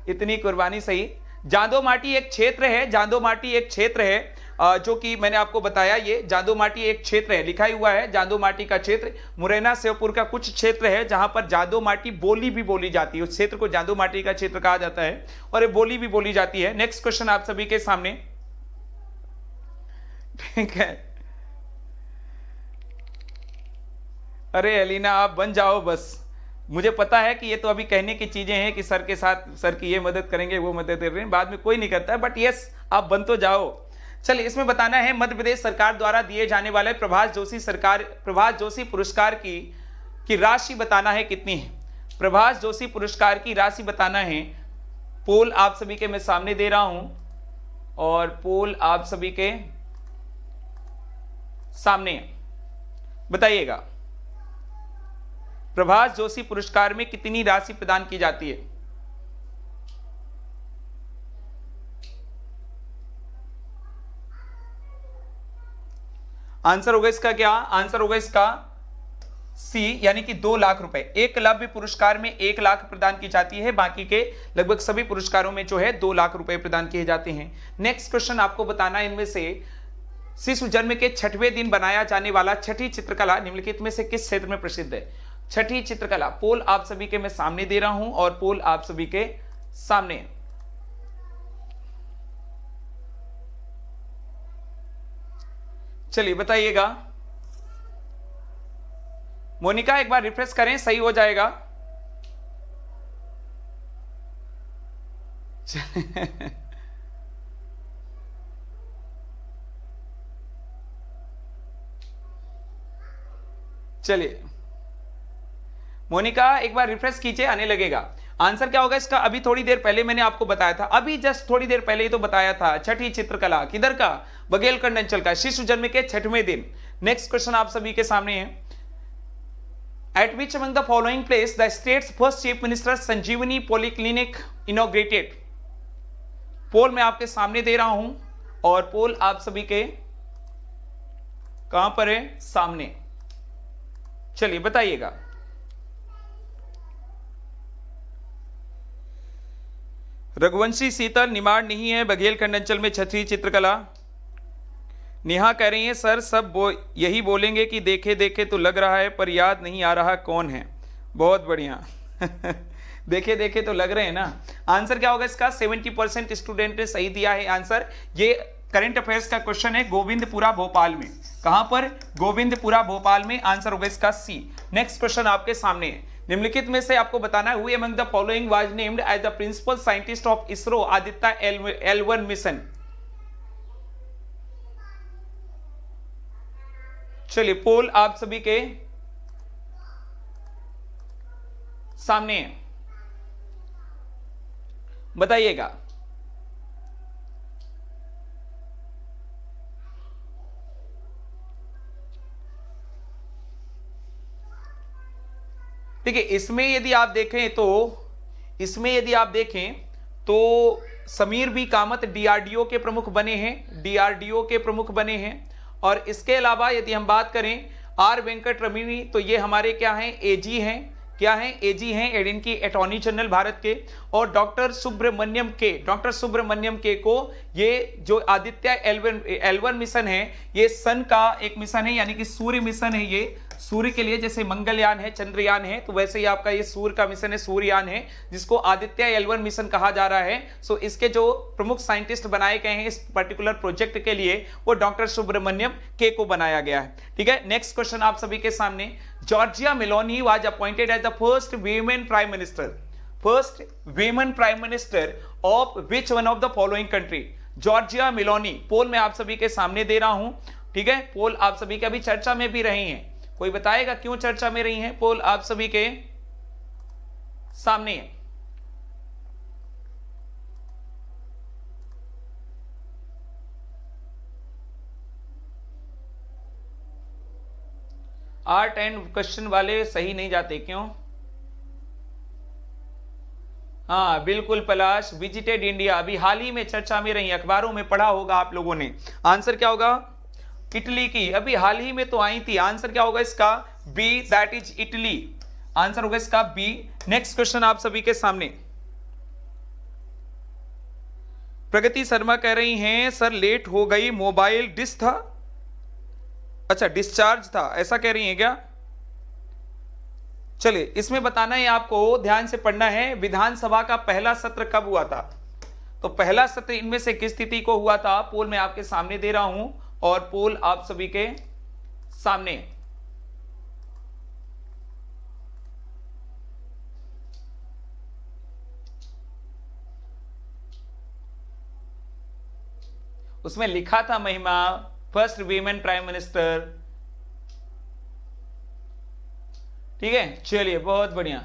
इतनी कुर्बानी सही जादो माटी एक क्षेत्र है जादो माटी एक क्षेत्र है जो कि मैंने आपको बताया ये जादो माटी एक क्षेत्र है लिखा ही हुआ है जादो माटी का क्षेत्र मुरैना सेवपुर का कुछ क्षेत्र है जहां पर जादो माटी बोली भी बोली जाती है उस क्षेत्र को जादो माटी का क्षेत्र कहा जाता है और ये बोली भी बोली जाती है नेक्स्ट क्वेश्चन आप सभी के सामने Good. अरे एलिना आप बन जाओ बस मुझे पता है कि ये तो अभी कहने की चीज़ें हैं कि सर के साथ सर की ये मदद करेंगे वो मदद कर रहे हैं बाद में कोई नहीं करता बट यस आप बन तो जाओ चलिए इसमें बताना है मध्य प्रदेश सरकार द्वारा दिए जाने वाले प्रभाष जोशी सरकार प्रभाष जोशी पुरस्कार की की राशि बताना है कितनी है प्रभाष जोशी पुरस्कार की राशि बताना है पोल आप सभी के मैं सामने दे रहा हूं और पोल आप सभी के सामने है बताइएगा प्रभाष जोशी पुरस्कार में कितनी राशि प्रदान की जाती है आंसर होगा इसका क्या आंसर होगा इसका सी यानी कि दो लाख रुपए एक लव्य पुरस्कार में एक लाख प्रदान की जाती है बाकी के लगभग सभी पुरस्कारों में जो है दो लाख रुपए प्रदान किए जाते हैं नेक्स्ट क्वेश्चन आपको बताना इनमें से शिशु जन्म के छठवें दिन बनाया जाने वाला छठी चित्रकला निम्नलिखित में से किस क्षेत्र में प्रसिद्ध है छठी चित्रकला पोल आप सभी के मैं सामने दे रहा हूं और पोल आप सभी के सामने चलिए बताइएगा मोनिका एक बार रिफ्रेश करें सही हो जाएगा (laughs) चलिए मोनिका एक बार रिफ्रेश कीजिए आने लगेगा आंसर क्या होगा इसका अभी थोड़ी देर पहले मैंने आपको बताया था अभी जस्ट थोड़ी देर पहले ही तो बताया था छठी चित्रकला किधर का बघेल कंडंचल का शिशु जन्म के छठवें दिन नेक्स्ट क्वेश्चन आप सभी के सामने है at which among the following place the state's first chief minister Sanjeevani polyclinic inaugurated poll मैं आपके सामने दे रहा हूं और पोल आप सभी के कहां पर है सामने चलिए बताइएगा रघुवंशी सीतल निमाड़ नहीं है बघेल खंड अंचल में छत्री चित्रकला नेहा कह रही है सर सब बो यही बोलेंगे कि देखे देखे तो लग रहा है पर याद नहीं आ रहा कौन है बहुत बढ़िया (laughs) देखे देखे तो लग रहे हैं ना आंसर क्या होगा इसका 70 परसेंट स्टूडेंट ने सही दिया है आंसर ये करंट अफेयर्स का क्वेश्चन है गोविंदपुरा भोपाल में कहां पर गोविंदपुरा भोपाल में आंसर होगा इसका सी नेक्स्ट क्वेश्चन आपके सामने है निम्नलिखित में से आपको बताना है among the following was named as the principal scientist of ISRO Aditya L one mission चलिए पोल आप सभी के सामने बताइएगा ठीक है इसमें यदि आप देखें तो इसमें यदि आप देखें तो समीर बी कामत डीआरडीओ के प्रमुख बने हैं डीआरडीओ के प्रमुख बने हैं और इसके अलावा यदि हम बात करें आर वेंकट रमनी तो ये हमारे क्या हैं एजी हैं क्या हैं एजी हैं एड की अटॉर्नी जनरल भारत के और डॉक्टर सुब्रमण्यम के डॉक्टर सुब्रमण्यम के को ये जो आदित्य एलवन एलवन मिशन है ये सन का एक मिशन है यानी कि सूर्य मिशन है ये सूर्य के लिए जैसे मंगलयान है चंद्रयान है तो वैसे ही आपका ये सूर्य का मिशन है सूर्यान है जिसको आदित्य एलवन मिशन कहा जा रहा है सो इसके जो प्रमुख साइंटिस्ट बनाए गए हैं इस पर्टिकुलर प्रोजेक्ट के लिए वो डॉक्टर सुब्रमण्यम के को बनाया गया है ठीक है नेक्स्ट क्वेश्चन आप सभी के सामने Giorgia Meloni was appointed as the first women prime minister first women prime minister of which one of the following country Giorgia Meloni poll में आप सभी के सामने दे रहा हूं ठीक है पोल आप सभी के अभी चर्चा में भी रहे हैं कोई बताएगा क्यों चर्चा में रही है पोल आप सभी के सामने है आर्ट एंड क्वेश्चन वाले सही नहीं जाते क्यों हाँ बिल्कुल पलाश विजिटेड इंडिया अभी हाल ही में चर्चा में रही अखबारों में पढ़ा होगा आप लोगों ने आंसर क्या होगा इटली की अभी हाल ही में तो आई थी आंसर क्या होगा इसका B that is Italy answer होगा इसका बी नेक्स्ट क्वेश्चन आप सभी के सामने प्रगति शर्मा कह रही हैं सर लेट हो गई मोबाइल डिस था अच्छा डिस्चार्ज था ऐसा कह रही हैं क्या चलिए इसमें बताना है आपको ध्यान से पढ़ना है विधानसभा का पहला सत्र कब हुआ था तो पहला सत्र इनमें से किस तिथि को हुआ था पोल में आपके सामने दे रहा हूं और पोल आप सभी के सामने उसमें लिखा था महिमा फर्स्ट वीमेन प्राइम मिनिस्टर ठीक है चलिए बहुत बढ़िया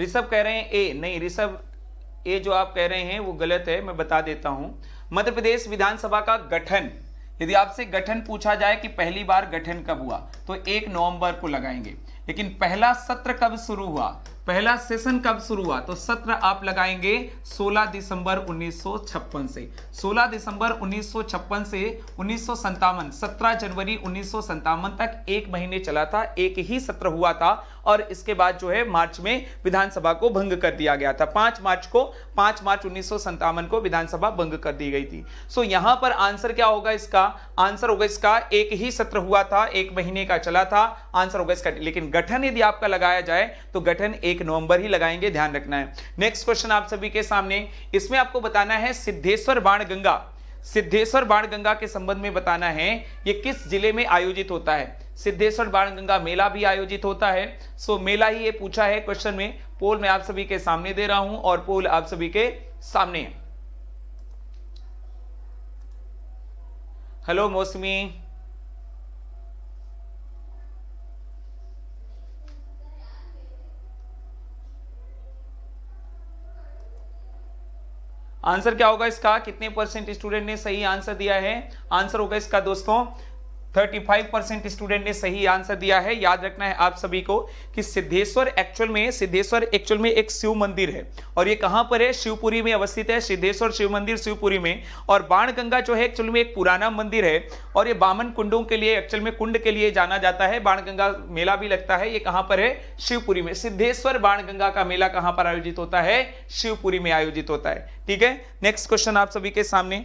ऋषभ कह रहे हैं ए नहीं ऋषभ ए जो आप कह रहे हैं वो गलत है मैं बता देता हूं मध्य प्रदेश विधानसभा का गठन यदि आपसे गठन पूछा जाए कि पहली बार गठन कब हुआ तो एक नवंबर को लगाएंगे लेकिन पहला सत्र कब शुरू हुआ पहला सेशन कब शुरू हुआ तो सत्र आप लगाएंगे 16 दिसंबर 1956 से 16 दिसंबर 1956 से उन्नीस 17 जनवरी उन्नीस तक एक महीने चला था एक ही सत्र हुआ था और इसके बाद जो है मार्च में विधानसभा को भंग कर दिया गया था पांच मार्च को पांच मार्च उन्नीस को विधानसभा भंग कर दी गई थी सो यहां पर आंसर क्या होगा इसका आंसर होगा इसका एक ही सत्र हुआ था एक महीने का चला था आंसर होगा इसका लेकिन गठन यदि आपका लगाया जाए तो गठन एक एक नवंबर ही लगाएंगे ध्यान रखना है नेक्स्ट क्वेश्चन आप सभी के सामने इसमें आपको बताना है सिद्धेश्वर बाण गंगा सिद्धेश्वर बाण गंगा के संबंध में बताना है ये किस जिले में आयोजित होता है सिद्धेश्वर बाण गंगा मेला भी आयोजित होता है सो मेला ही ये पूछा है क्वेश्चन में पोल में आप सभी के सामने दे रहा हूं और पोल आप सभी के सामने हेलो मौसमी आंसर क्या होगा इसका कितने परसेंट स्टूडेंट ने सही आंसर दिया है आंसर होगा इसका दोस्तों 35 परसेंट स्टूडेंट ने सही आंसर दिया है याद रखना है आप सभी को कि सिद्धेश्वर एक्चुअल में सिद्धेश्वर एक्चुअल में एक शिव मंदिर है और ये कहाँ पर है शिवपुरी में अवस्थित है सिद्धेश्वर शिव मंदिर शिवपुरी में और बाणगंगा जो है एक्चुअल में एक पुराना मंदिर है और ये बामन कुंडों के लिए एक्चुअल में कुंड के लिए जाना जाता है बाणगंगा मेला भी लगता है ये कहाँ पर है शिवपुरी में सिद्धेश्वर बाणगंगा का मेला कहाँ पर आयोजित होता है शिवपुरी में आयोजित होता है ठीक है नेक्स्ट क्वेश्चन आप सभी के सामने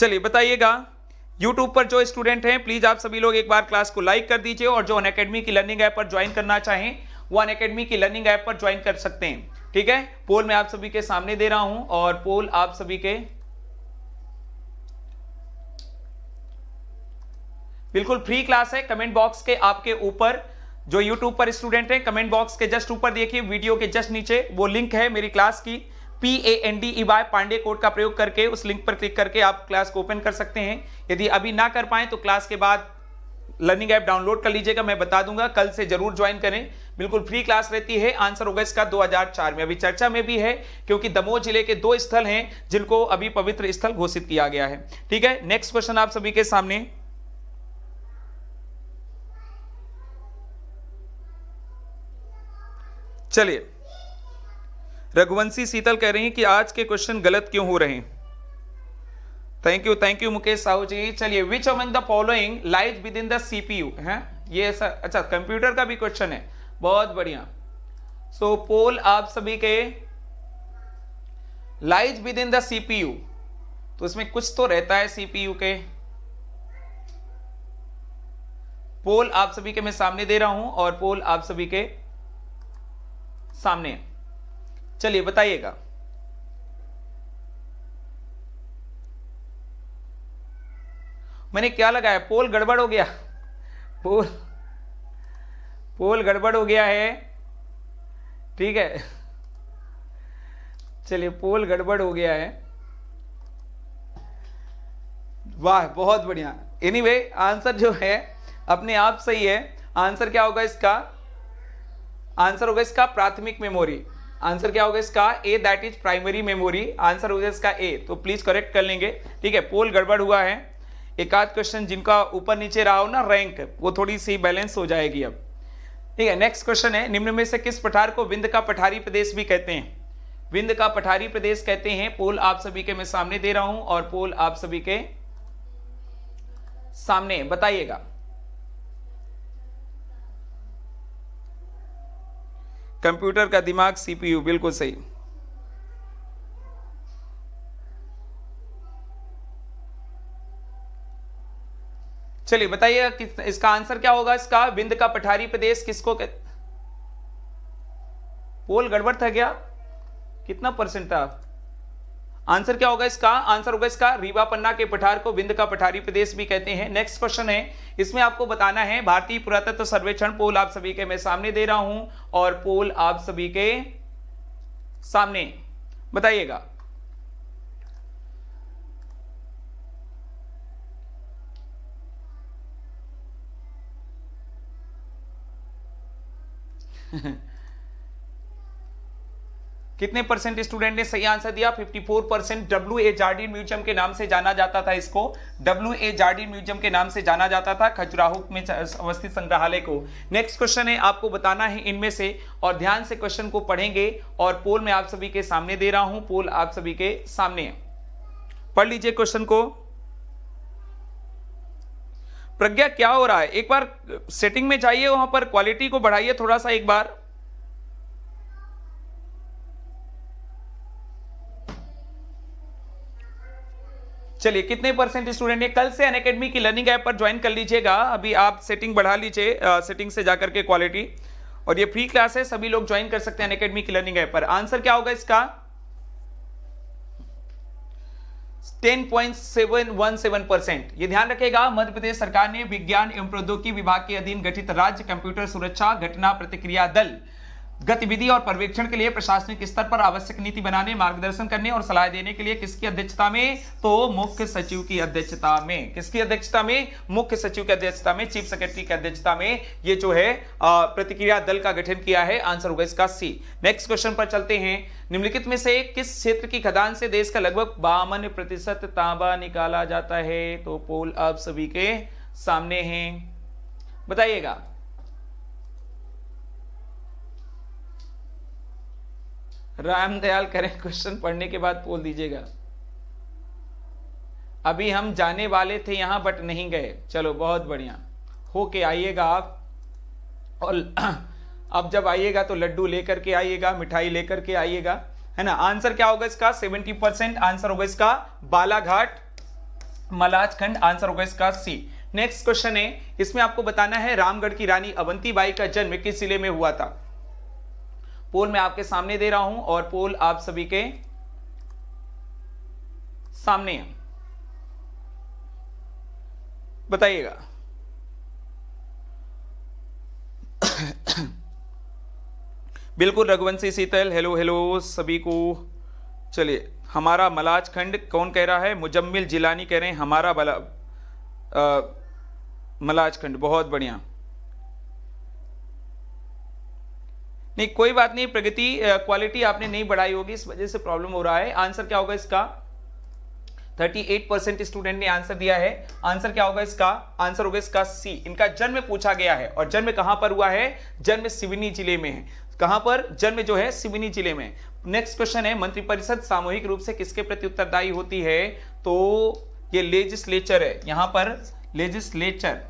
चलिए बताइएगा YouTube पर जो स्टूडेंट हैं प्लीज आप सभी लोग एक बार क्लास को लाइक कर दीजिए और जो अनकेडमी की लर्निंग ऐप पर ज्वाइन करना चाहें वो अनकेडमी की लर्निंग ऐप पर ज्वाइन कर सकते हैं ठीक है पोल मैं आप सभी के सामने दे रहा हूं और पोल आप सभी के बिल्कुल फ्री क्लास है कमेंट बॉक्स के आपके ऊपर जो YouTube पर स्टूडेंट हैं कमेंट बॉक्स के जस्ट ऊपर देखिए वीडियो के जस्ट नीचे वो लिंक है मेरी क्लास की P A N D E Y Pandey code का प्रयोग करके उस लिंक पर क्लिक करके आप क्लास को ओपन कर सकते हैं यदि अभी ना कर पाए तो क्लास के बाद लर्निंग ऐप डाउनलोड कर लीजिएगा मैं बता दूंगा कल से जरूर ज्वाइन करें बिल्कुल फ्री क्लास रहती है आंसर होगा इसका 2004 में अभी चर्चा में भी है क्योंकि दमोह जिले के दो स्थल हैं जिनको अभी पवित्र स्थल घोषित किया गया है ठीक है नेक्स्ट क्वेश्चन आप सभी के सामने चलिए रघुवंशी शीतल कह रही हैं कि आज के क्वेश्चन गलत क्यों हो रहे हैं thank you thank you Mukesh Sahu ji चलिए which among the following lies within the C P U है ये सर अच्छा कंप्यूटर का भी क्वेश्चन है बहुत बढ़िया सो so, पोल आप सभी के lies within the C P U तो इसमें कुछ तो रहता है सीपीयू के पोल आप सभी के मैं सामने दे रहा हूं और पोल आप सभी के सामने है चलिए बताइएगा मैंने क्या लगाया पोल गड़बड़ हो गया पोल पोल गड़बड़ हो गया है ठीक है चलिए पोल गड़बड़ हो गया है वाह बहुत बढ़िया एनीवे anyway, आंसर जो है अपने आप सही है आंसर क्या होगा इसका आंसर होगा इसका प्राथमिक मेमोरी आंसर क्या होगा इसका A that is primary memory answer होगा इसका ए तो प्लीज करेक्ट कर लेंगे ठीक है पोल गड़बड़ हुआ है एक आध क्वेश्चन जिनका ऊपर नीचे रहा हो ना रैंक वो थोड़ी सी बैलेंस हो जाएगी अब ठीक है नेक्स्ट क्वेश्चन है निम्न में से किस पठार को विंध का पठारी प्रदेश भी कहते हैं विंध का पठारी प्रदेश कहते हैं पोल आप सभी के मैं सामने दे रहा हूं और पोल आप सभी के सामने बताइएगा कंप्यूटर का दिमाग सीपीयू बिल्कुल सही चलिए बताइए इसका आंसर क्या होगा इसका विंध का पठारी प्रदेश किसको कह... पोल गड़बड़ था क्या कितना परसेंट था आंसर क्या होगा इसका आंसर होगा इसका रीवा पन्ना के पठार को विंध का पठारी प्रदेश भी कहते हैं नेक्स्ट क्वेश्चन है इसमें आपको बताना है भारतीय पुरातत्व सर्वेक्षण पोल आप सभी के मैं सामने दे रहा हूं और पोल आप सभी के सामने बताइएगा (laughs) कितने परसेंट स्टूडेंट ने सही आंसर दिया 54 percent W A Jardine museum के नाम से जाना जाता था इसको डब्ल्यू ए जार्डिन म्यूजियम के नाम से जाना जाता था खजुराहो में अवस्थित संग्रहालय को नेक्स्ट क्वेश्चन है आपको बताना है इनमें से और ध्यान से क्वेश्चन को पढ़ेंगे और पोल में आप सभी के सामने दे रहा हूं पोल आप सभी के सामने पढ़ लीजिए क्वेश्चन को प्रज्ञा क्या हो रहा है एक बार सेटिंग में जाइए वहां पर क्वालिटी को बढ़ाइए थोड़ा सा एक बार चलिए कितने परसेंट स्टूडेंट है कल से अन की लर्निंग ऐप पर ज्वाइन कर लीजिएगा अभी आप सेटिंग बढ़ा लीजिए सेटिंग से जाकर के क्वालिटी और ये फ्री क्लास है सभी लोग ज्वाइन कर सकते हैं अनकेडमी की लर्निंग ऐप पर आंसर क्या होगा इसका 10.717 परसेंट ये ध्यान रखेगा मध्य प्रदेश सरकार ने विज्ञान एवं प्रौद्योगिकी विभाग के अधीन गठित राज्य कंप्यूटर सुरक्षा घटना प्रतिक्रिया दल गतिविधि और पर्यवेक्षण के लिए प्रशासनिक स्तर पर आवश्यक नीति बनाने मार्गदर्शन करने और सलाह देने के लिए किसकी अध्यक्षता में तो मुख्य सचिव की अध्यक्षता में किसकी अध्यक्षता में मुख्य सचिव की अध्यक्षता में चीफ सेक्रेटरी की अध्यक्षता में ये जो है प्रतिक्रिया दल का गठन किया है आंसर होगा इसका सी नेक्स्ट क्वेश्चन पर चलते हैं निम्नलिखित में से किस क्षेत्र की खदान से देश का लगभग बावन प्रतिशत तांबा निकाला जाता है तो पोल अब सभी के सामने है बताइएगा रामदयाल करें क्वेश्चन पढ़ने के बाद बोल दीजिएगा अभी हम जाने वाले थे यहां बट नहीं गए चलो बहुत बढ़िया होके आइएगा आप और (clears throat) अब जब आइएगा तो लड्डू लेकर के आइएगा मिठाई लेकर के आइएगा है ना आंसर क्या होगा इसका सेवेंटी परसेंट आंसर होगा इसका बालाघाट मलाजखंड आंसर होगा इसका सी नेक्स्ट क्वेश्चन है इसमें आपको बताना है रामगढ़ की रानी अवंती बाई का जन्म किस जिले में हुआ था पोल मैं आपके सामने दे रहा हूं और पोल आप सभी के सामने है बताइएगा बिल्कुल रघुवंशी शीतल हेलो हेलो सभी को चलिए हमारा मलाज खंड कौन कह रहा है मुजम्मिल जिलानी कह रहे हैं हमारा बला मलाज खंड बहुत बढ़िया नहीं कोई बात नहीं प्रगति क्वालिटी आपने नहीं बढ़ाई होगी इस वजह से प्रॉब्लम हो रहा है आंसर क्या होगा इसका 38 परसेंट स्टूडेंट ने आंसर दिया है आंसर क्या होगा इसका आंसर होगा इसका सी इनका जन्म पूछा गया है और जन्म कहां पर हुआ है जन्म सिवनी जिले में है कहां पर जन्म जो है सिवनी जिले में नेक्स्ट क्वेश्चन है मंत्रिपरिषद सामूहिक रूप से किसके प्रति उत्तरदायी होती है तो ये लेजिस्लेचर है यहां पर लेजिस्लेचर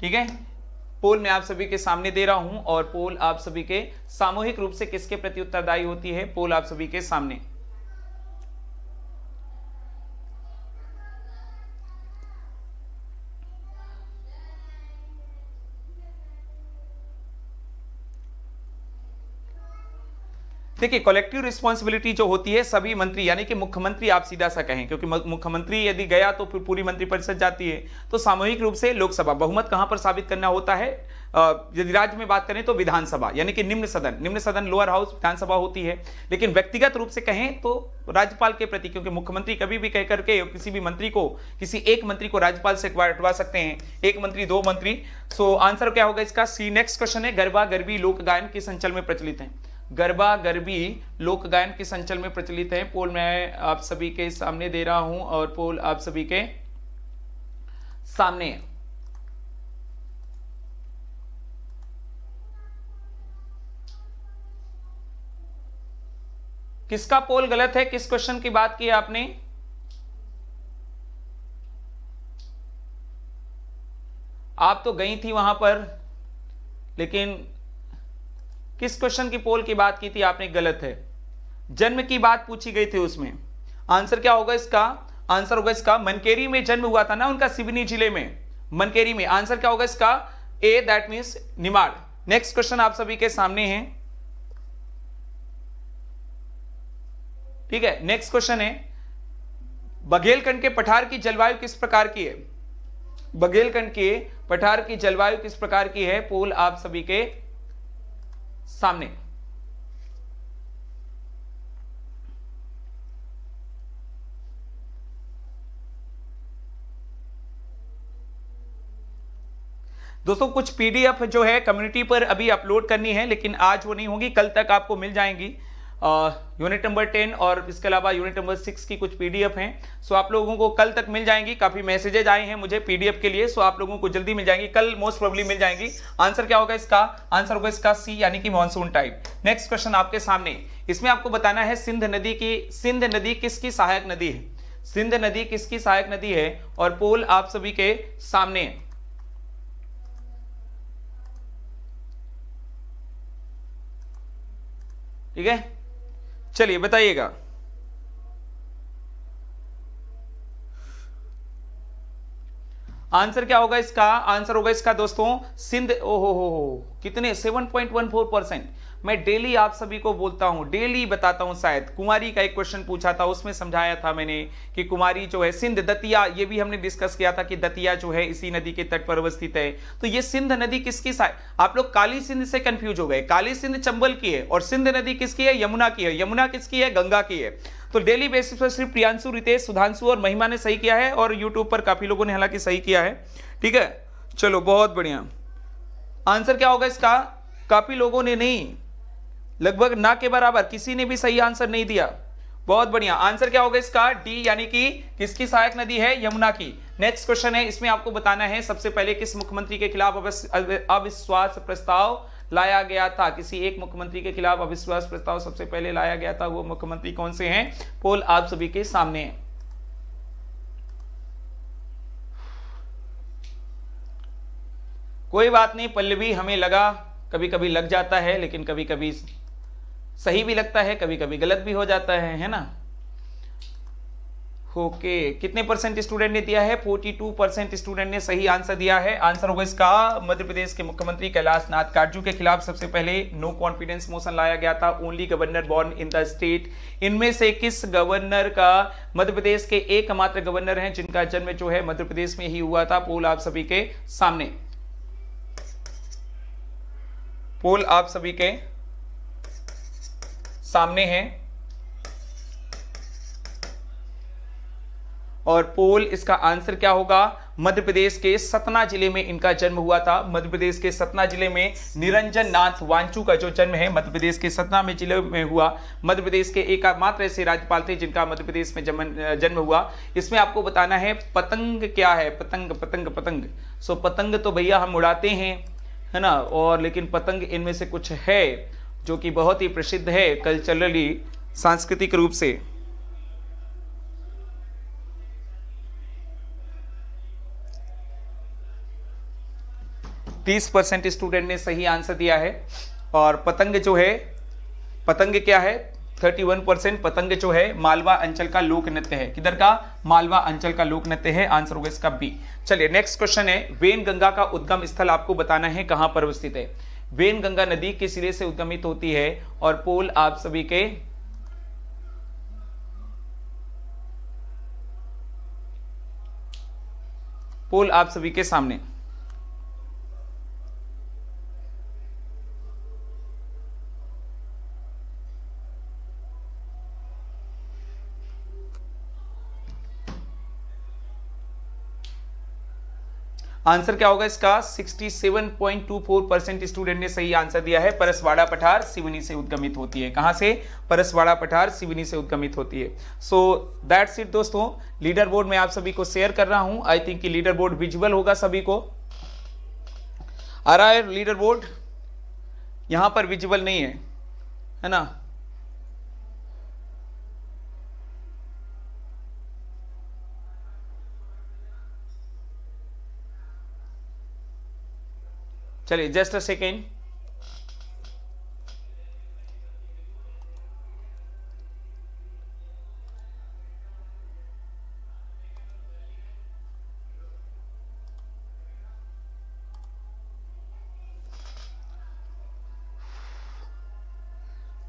ठीक है पोल मैं आप सभी के सामने दे रहा हूं और पोल आप सभी के सामूहिक रूप से किसके प्रति उत्तरदायी होती है पोल आप सभी के सामने देखिए कलेक्टिव रिस्पॉन्सिबिलिटी जो होती है सभी मंत्री यानी कि मुख्यमंत्री आप सीधा सा कहें क्योंकि मुख्यमंत्री यदि गया तो फिर पूरी मंत्रिपरिषद जाती है तो सामूहिक रूप से लोकसभा बहुमत कहां पर साबित करना होता है यदि राज्य में बात करें तो विधानसभा यानी कि निम्न सदन निम्न सदन लोअर हाउस विधानसभा होती है लेकिन व्यक्तिगत रूप से कहें तो राज्यपाल के प्रति क्योंकि मुख्यमंत्री कभी भी कह करके किसी भी मंत्री को किसी एक मंत्री को राज्यपाल से हटवा सकते हैं एक मंत्री दो मंत्री सो आंसर क्या होगा इसका सी नेक्स्ट क्वेश्चन है गरबा गरबी लोक गायन किस अंचल में प्रचलित है गरबा गरबी लोक गायन के संचल में प्रचलित है पोल मैं आप सभी के सामने दे रहा हूं और पोल आप सभी के सामने किसका पोल गलत है किस क्वेश्चन की बात की आपने आप तो गई थी वहां पर लेकिन किस क्वेश्चन की पोल की बात की थी आपने गलत है जन्म की बात पूछी गई थी उसमें आंसर क्या होगा इसका आंसर होगा इसका मनकेरी में जन्म हुआ था ना उनका सिवनी जिले में मनकेरी में आंसर क्या होगा इसका A that means Nimar next question आप सभी के सामने है ठीक है नेक्स्ट क्वेश्चन है बघेलखंड के पठार की जलवायु किस प्रकार की है बघेलखंड के पठार की जलवायु किस प्रकार की है पोल आप सभी के सामने दोस्तों कुछ पीडीएफ जो है कम्युनिटी पर अभी अपलोड करनी है लेकिन आज वो नहीं होगी कल तक आपको मिल जाएंगी यूनिट नंबर टेन और इसके अलावा यूनिट नंबर सिक्स की कुछ पीडीएफ हैं सो आप लोगों को कल तक मिल जाएंगी काफ़ी मैसेजेज आए हैं मुझे पीडीएफ के लिए सो आप लोगों को जल्दी मिल जाएंगी कल मोस्ट प्रॉब्लम मिल जाएंगी आंसर क्या होगा इसका आंसर होगा इसका सी यानी कि मानसून टाइप नेक्स्ट क्वेश्चन आपके सामने इसमें आपको बताना है सिंध नदी की सिंध नदी किसकी सहायक नदी है सिंध नदी किसकी सहायक नदी है और पोल आप सभी के सामने है ठीक है चलिए बताइएगा आंसर क्या होगा इसका आंसर होगा इसका दोस्तों सिंध ओ हो हो पॉइंट कितने 7.14 परसेंट मैं डेली आप सभी को बोलता हूँ डेली बताता हूँ शायद कुमारी का एक क्वेश्चन पूछा था उसमें समझाया था मैंने कि कुमारी जो है सिंध दतिया ये भी हमने डिस्कस किया था कि दतिया जो है इसी नदी के तट पर अवस्थित है तो ये सिंध नदी किसकी आप लोग काली सिंध से कंफ्यूज हो गए काली सिंध चंबल की है और सिंध नदी किसकी है यमुना की है यमुना किसकी है गंगा की है तो डेली बेसिस पर सिर्फ प्रियांशु रितेश सुधांशु और महिमा ने सही किया है और यूट्यूब पर काफी लोगों ने हालांकि सही किया है ठीक है चलो बहुत बढ़िया आंसर क्या होगा इसका काफी लोगों ने नहीं लगभग ना के बराबर किसी ने भी सही आंसर नहीं दिया बहुत बढ़िया आंसर क्या होगा इसका डी यानी कि किसकी सहायक नदी है यमुना की नेक्स्ट क्वेश्चन है इसमें आपको बताना है सबसे पहले किस मुख्यमंत्री के खिलाफ अविश्वास प्रस्ताव लाया गया था किसी एक मुख्यमंत्री के खिलाफ अविश्वास प्रस्ताव सबसे पहले लाया गया था वो मुख्यमंत्री कौन से हैं पोल आप सभी के सामने कोई बात नहीं पल्लवी हमें लगा कभी कभी लग जाता है लेकिन कभी कभी सही भी लगता है कभी कभी गलत भी हो जाता है है ना ओके okay. कितने परसेंट स्टूडेंट ने दिया है 42 परसेंट स्टूडेंट ने सही आंसर दिया है आंसर होगा इसका मध्य प्रदेश के मुख्यमंत्री कैलाश नाथ काटजू के खिलाफ सबसे पहले नो कॉन्फिडेंस मोशन लाया गया था only governor born in the state इनमें से किस गवर्नर का मध्य प्रदेश के एकमात्र गवर्नर हैं जिनका जन्म जो है मध्य प्रदेश में ही हुआ था पोल आप सभी के सामने पोल आप सभी के सामने है और पोल इसका आंसर क्या होगा मध्य प्रदेश के सतना जिले में इनका जन्म हुआ था मध्य प्रदेश के सतना जिले में निरंजन नाथ वांचू का जो जन्म है मध्य प्रदेश के सतना में जिले में हुआ मध्य प्रदेश के एकमात्र ऐसे राज्यपाल थे जिनका मध्य प्रदेश में जन्म जन्म हुआ इसमें आपको बताना है पतंग क्या है पतंग पतंग पतंग सो पतंग तो भैया हम उड़ाते हैं है ना और लेकिन पतंग इनमें से कुछ है जो कि बहुत ही प्रसिद्ध है कल्चरली सांस्कृतिक रूप से तीस परसेंट स्टूडेंट ने सही आंसर दिया है और पतंग जो है पतंग क्या है थर्टी वन परसेंट पतंग जो है मालवा अंचल का लोक नृत्य है किधर का मालवा अंचल का लोक नृत्य है आंसर होगा इसका बी चलिए नेक्स्ट क्वेश्चन है वेन गंगा का उद्गम स्थल आपको बताना है कहां पर स्थित है वेन गंगा नदी के सिरे से उद्गमित होती है और पोल आप सभी के पोल आप सभी के सामने आंसर क्या होगा इसका 67.24 परसेंट स्टूडेंट ने सही आंसर दिया है परसवाड़ा पठार सिवनी से उद्गमित होती है कहां से परसवाड़ा पठार सिवनी से उद्गमित होती है सो दैट्स इट दोस्तों लीडर बोर्ड में आप सभी को शेयर कर रहा हूं I think leader board visual होगा सभी को आ रहा है लीडर बोर्ड यहां पर विजुअल नहीं है है ना चलिए जस्ट अ सेकेंड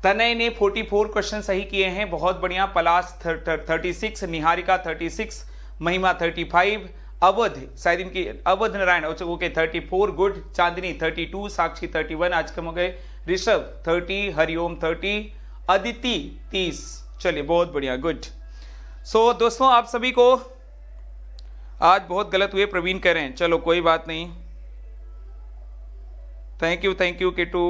तनय ने 44 क्वेश्चन सही किए हैं बहुत बढ़िया पलाश 36 निहारिका 36 महिमा 35 अवध शायद इनकी अवध नारायण हो चुके thirty four good Chandni thirty two Sakshi thirty one आज कम हो गए ऋषभ थर्टी हरिओम थर्टी अदिति तीस चलिए बहुत बढ़िया गुड सो so, दोस्तों आप सभी को आज बहुत गलत हुए प्रवीण कह रहे हैं चलो कोई बात नहीं thank you thank you Kittu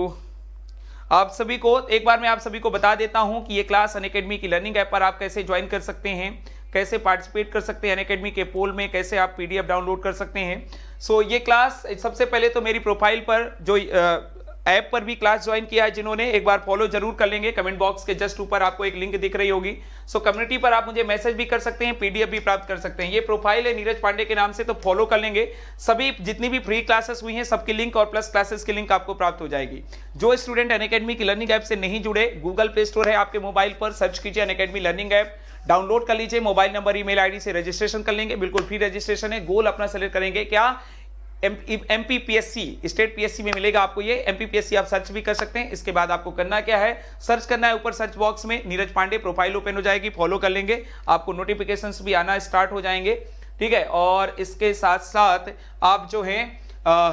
आप सभी को एक बार मैं आप सभी को बता देता हूं कि ये क्लास अन की लर्निंग ऐप पर आप कैसे ज्वाइन कर सकते हैं कैसे पार्टिसिपेट कर सकते हैं अनकेडमी के पोल में कैसे आप पीडीएफ डाउनलोड कर सकते हैं सो so, ये क्लास सबसे पहले तो मेरी प्रोफाइल पर जो ऐप पर भी क्लास ज्वाइन किया है जिन्होंने एक बार फॉलो जरूर कर लेंगे कमेंट बॉक्स के जस्ट ऊपर आपको एक लिंक दिख रही होगी सो कम्युनिटी पर आप मुझे मैसेज भी कर सकते हैं पीडीएफ भी प्राप्त कर सकते हैं ये प्रोफाइल है नीरज पांडे के नाम से तो फॉलो कर लेंगे सभी जितनी भी फ्री क्लासेस हुई हैं सबकी लिंक और प्लस क्लासेस की लिंक आपको प्राप्त हो जाएगी जो स्टूडेंट अन की लर्निंग ऐप से नहीं जुड़े गूगल प्ले स्टोर है आपके मोबाइल पर सर्च कीजिए Unacademy learning app download कर लीजिए मोबाइल नंबर ईमेल आईडी से रजिस्ट्रेशन कर लेंगे बिल्कुल फ्री रजिस्ट्रेशन है गोल अपना सेलेक्ट करेंगे क्या M P P S C state P S C में मिलेगा आपको ये M P P S C आप सर्च भी कर सकते हैं इसके बाद आपको करना क्या है सर्च करना है ऊपर सर्च बॉक्स में नीरज पांडे प्रोफाइल ओपन हो जाएगी फॉलो कर लेंगे आपको नोटिफिकेशन भी आना स्टार्ट हो जाएंगे ठीक है और इसके साथ साथ आप जो है आ,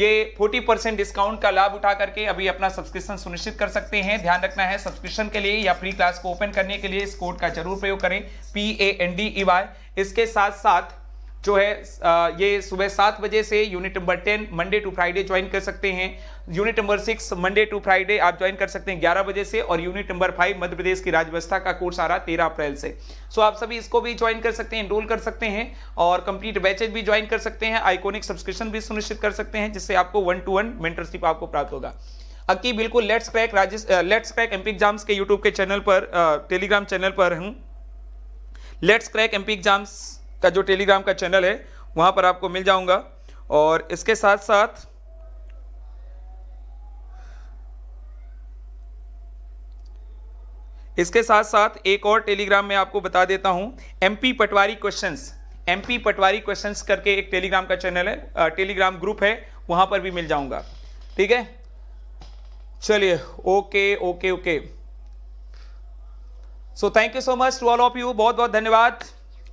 ये 40 परसेंट डिस्काउंट का लाभ उठा करके अभी अपना सब्सक्रिप्शन सुनिश्चित कर सकते हैं ध्यान रखना है सब्सक्रिप्शन के लिए या फ्री क्लास को ओपन करने के लिए इस कोड का जरूर प्रयोग करें P A N D E Y इसके साथ साथ जो है ये सुबह सात बजे से unit number ten Monday to Friday join कर सकते हैं unit number six Monday to Friday आप ज्वाइन कर सकते हैं ग्यारह बजे से और unit number five Madhya Pradesh की राज व्यवस्था का कोर्स आ रहा है तेरह अप्रैल से सो आप सभी इसको भी ज्वाइन कर सकते हैं एनरोल कर सकते हैं और कंप्लीट बैचेज भी ज्वाइन कर सकते हैं आइकोनिक सब्सक्रिप्शन भी सुनिश्चित कर सकते हैं जिससे आपको वन टू वन मेंटरशिप आपको प्राप्त होगा अक्की बिल्कुल लेट्स क्रैक राज्य लेट्स क्रैक एमपी एग्जाम्स के यूट्यूब के चैनल पर टेलीग्राम चैनल पर हूँ लेट्स क्रैक एमपी एग्जाम्स का जो टेलीग्राम का चैनल है वहाँ पर आपको मिल जाऊँगा और इसके साथ साथ इसके साथ साथ एक और टेलीग्राम में आपको बता देता हूँ MP Patwari questions MP Patwari questions करके एक टेलीग्राम का चैनल है टेलीग्राम ग्रुप है वहाँ पर भी मिल जाऊँगा ठीक है चलिए okay okay okay so thank you so much to all of you बहुत बहुत धन्यवाद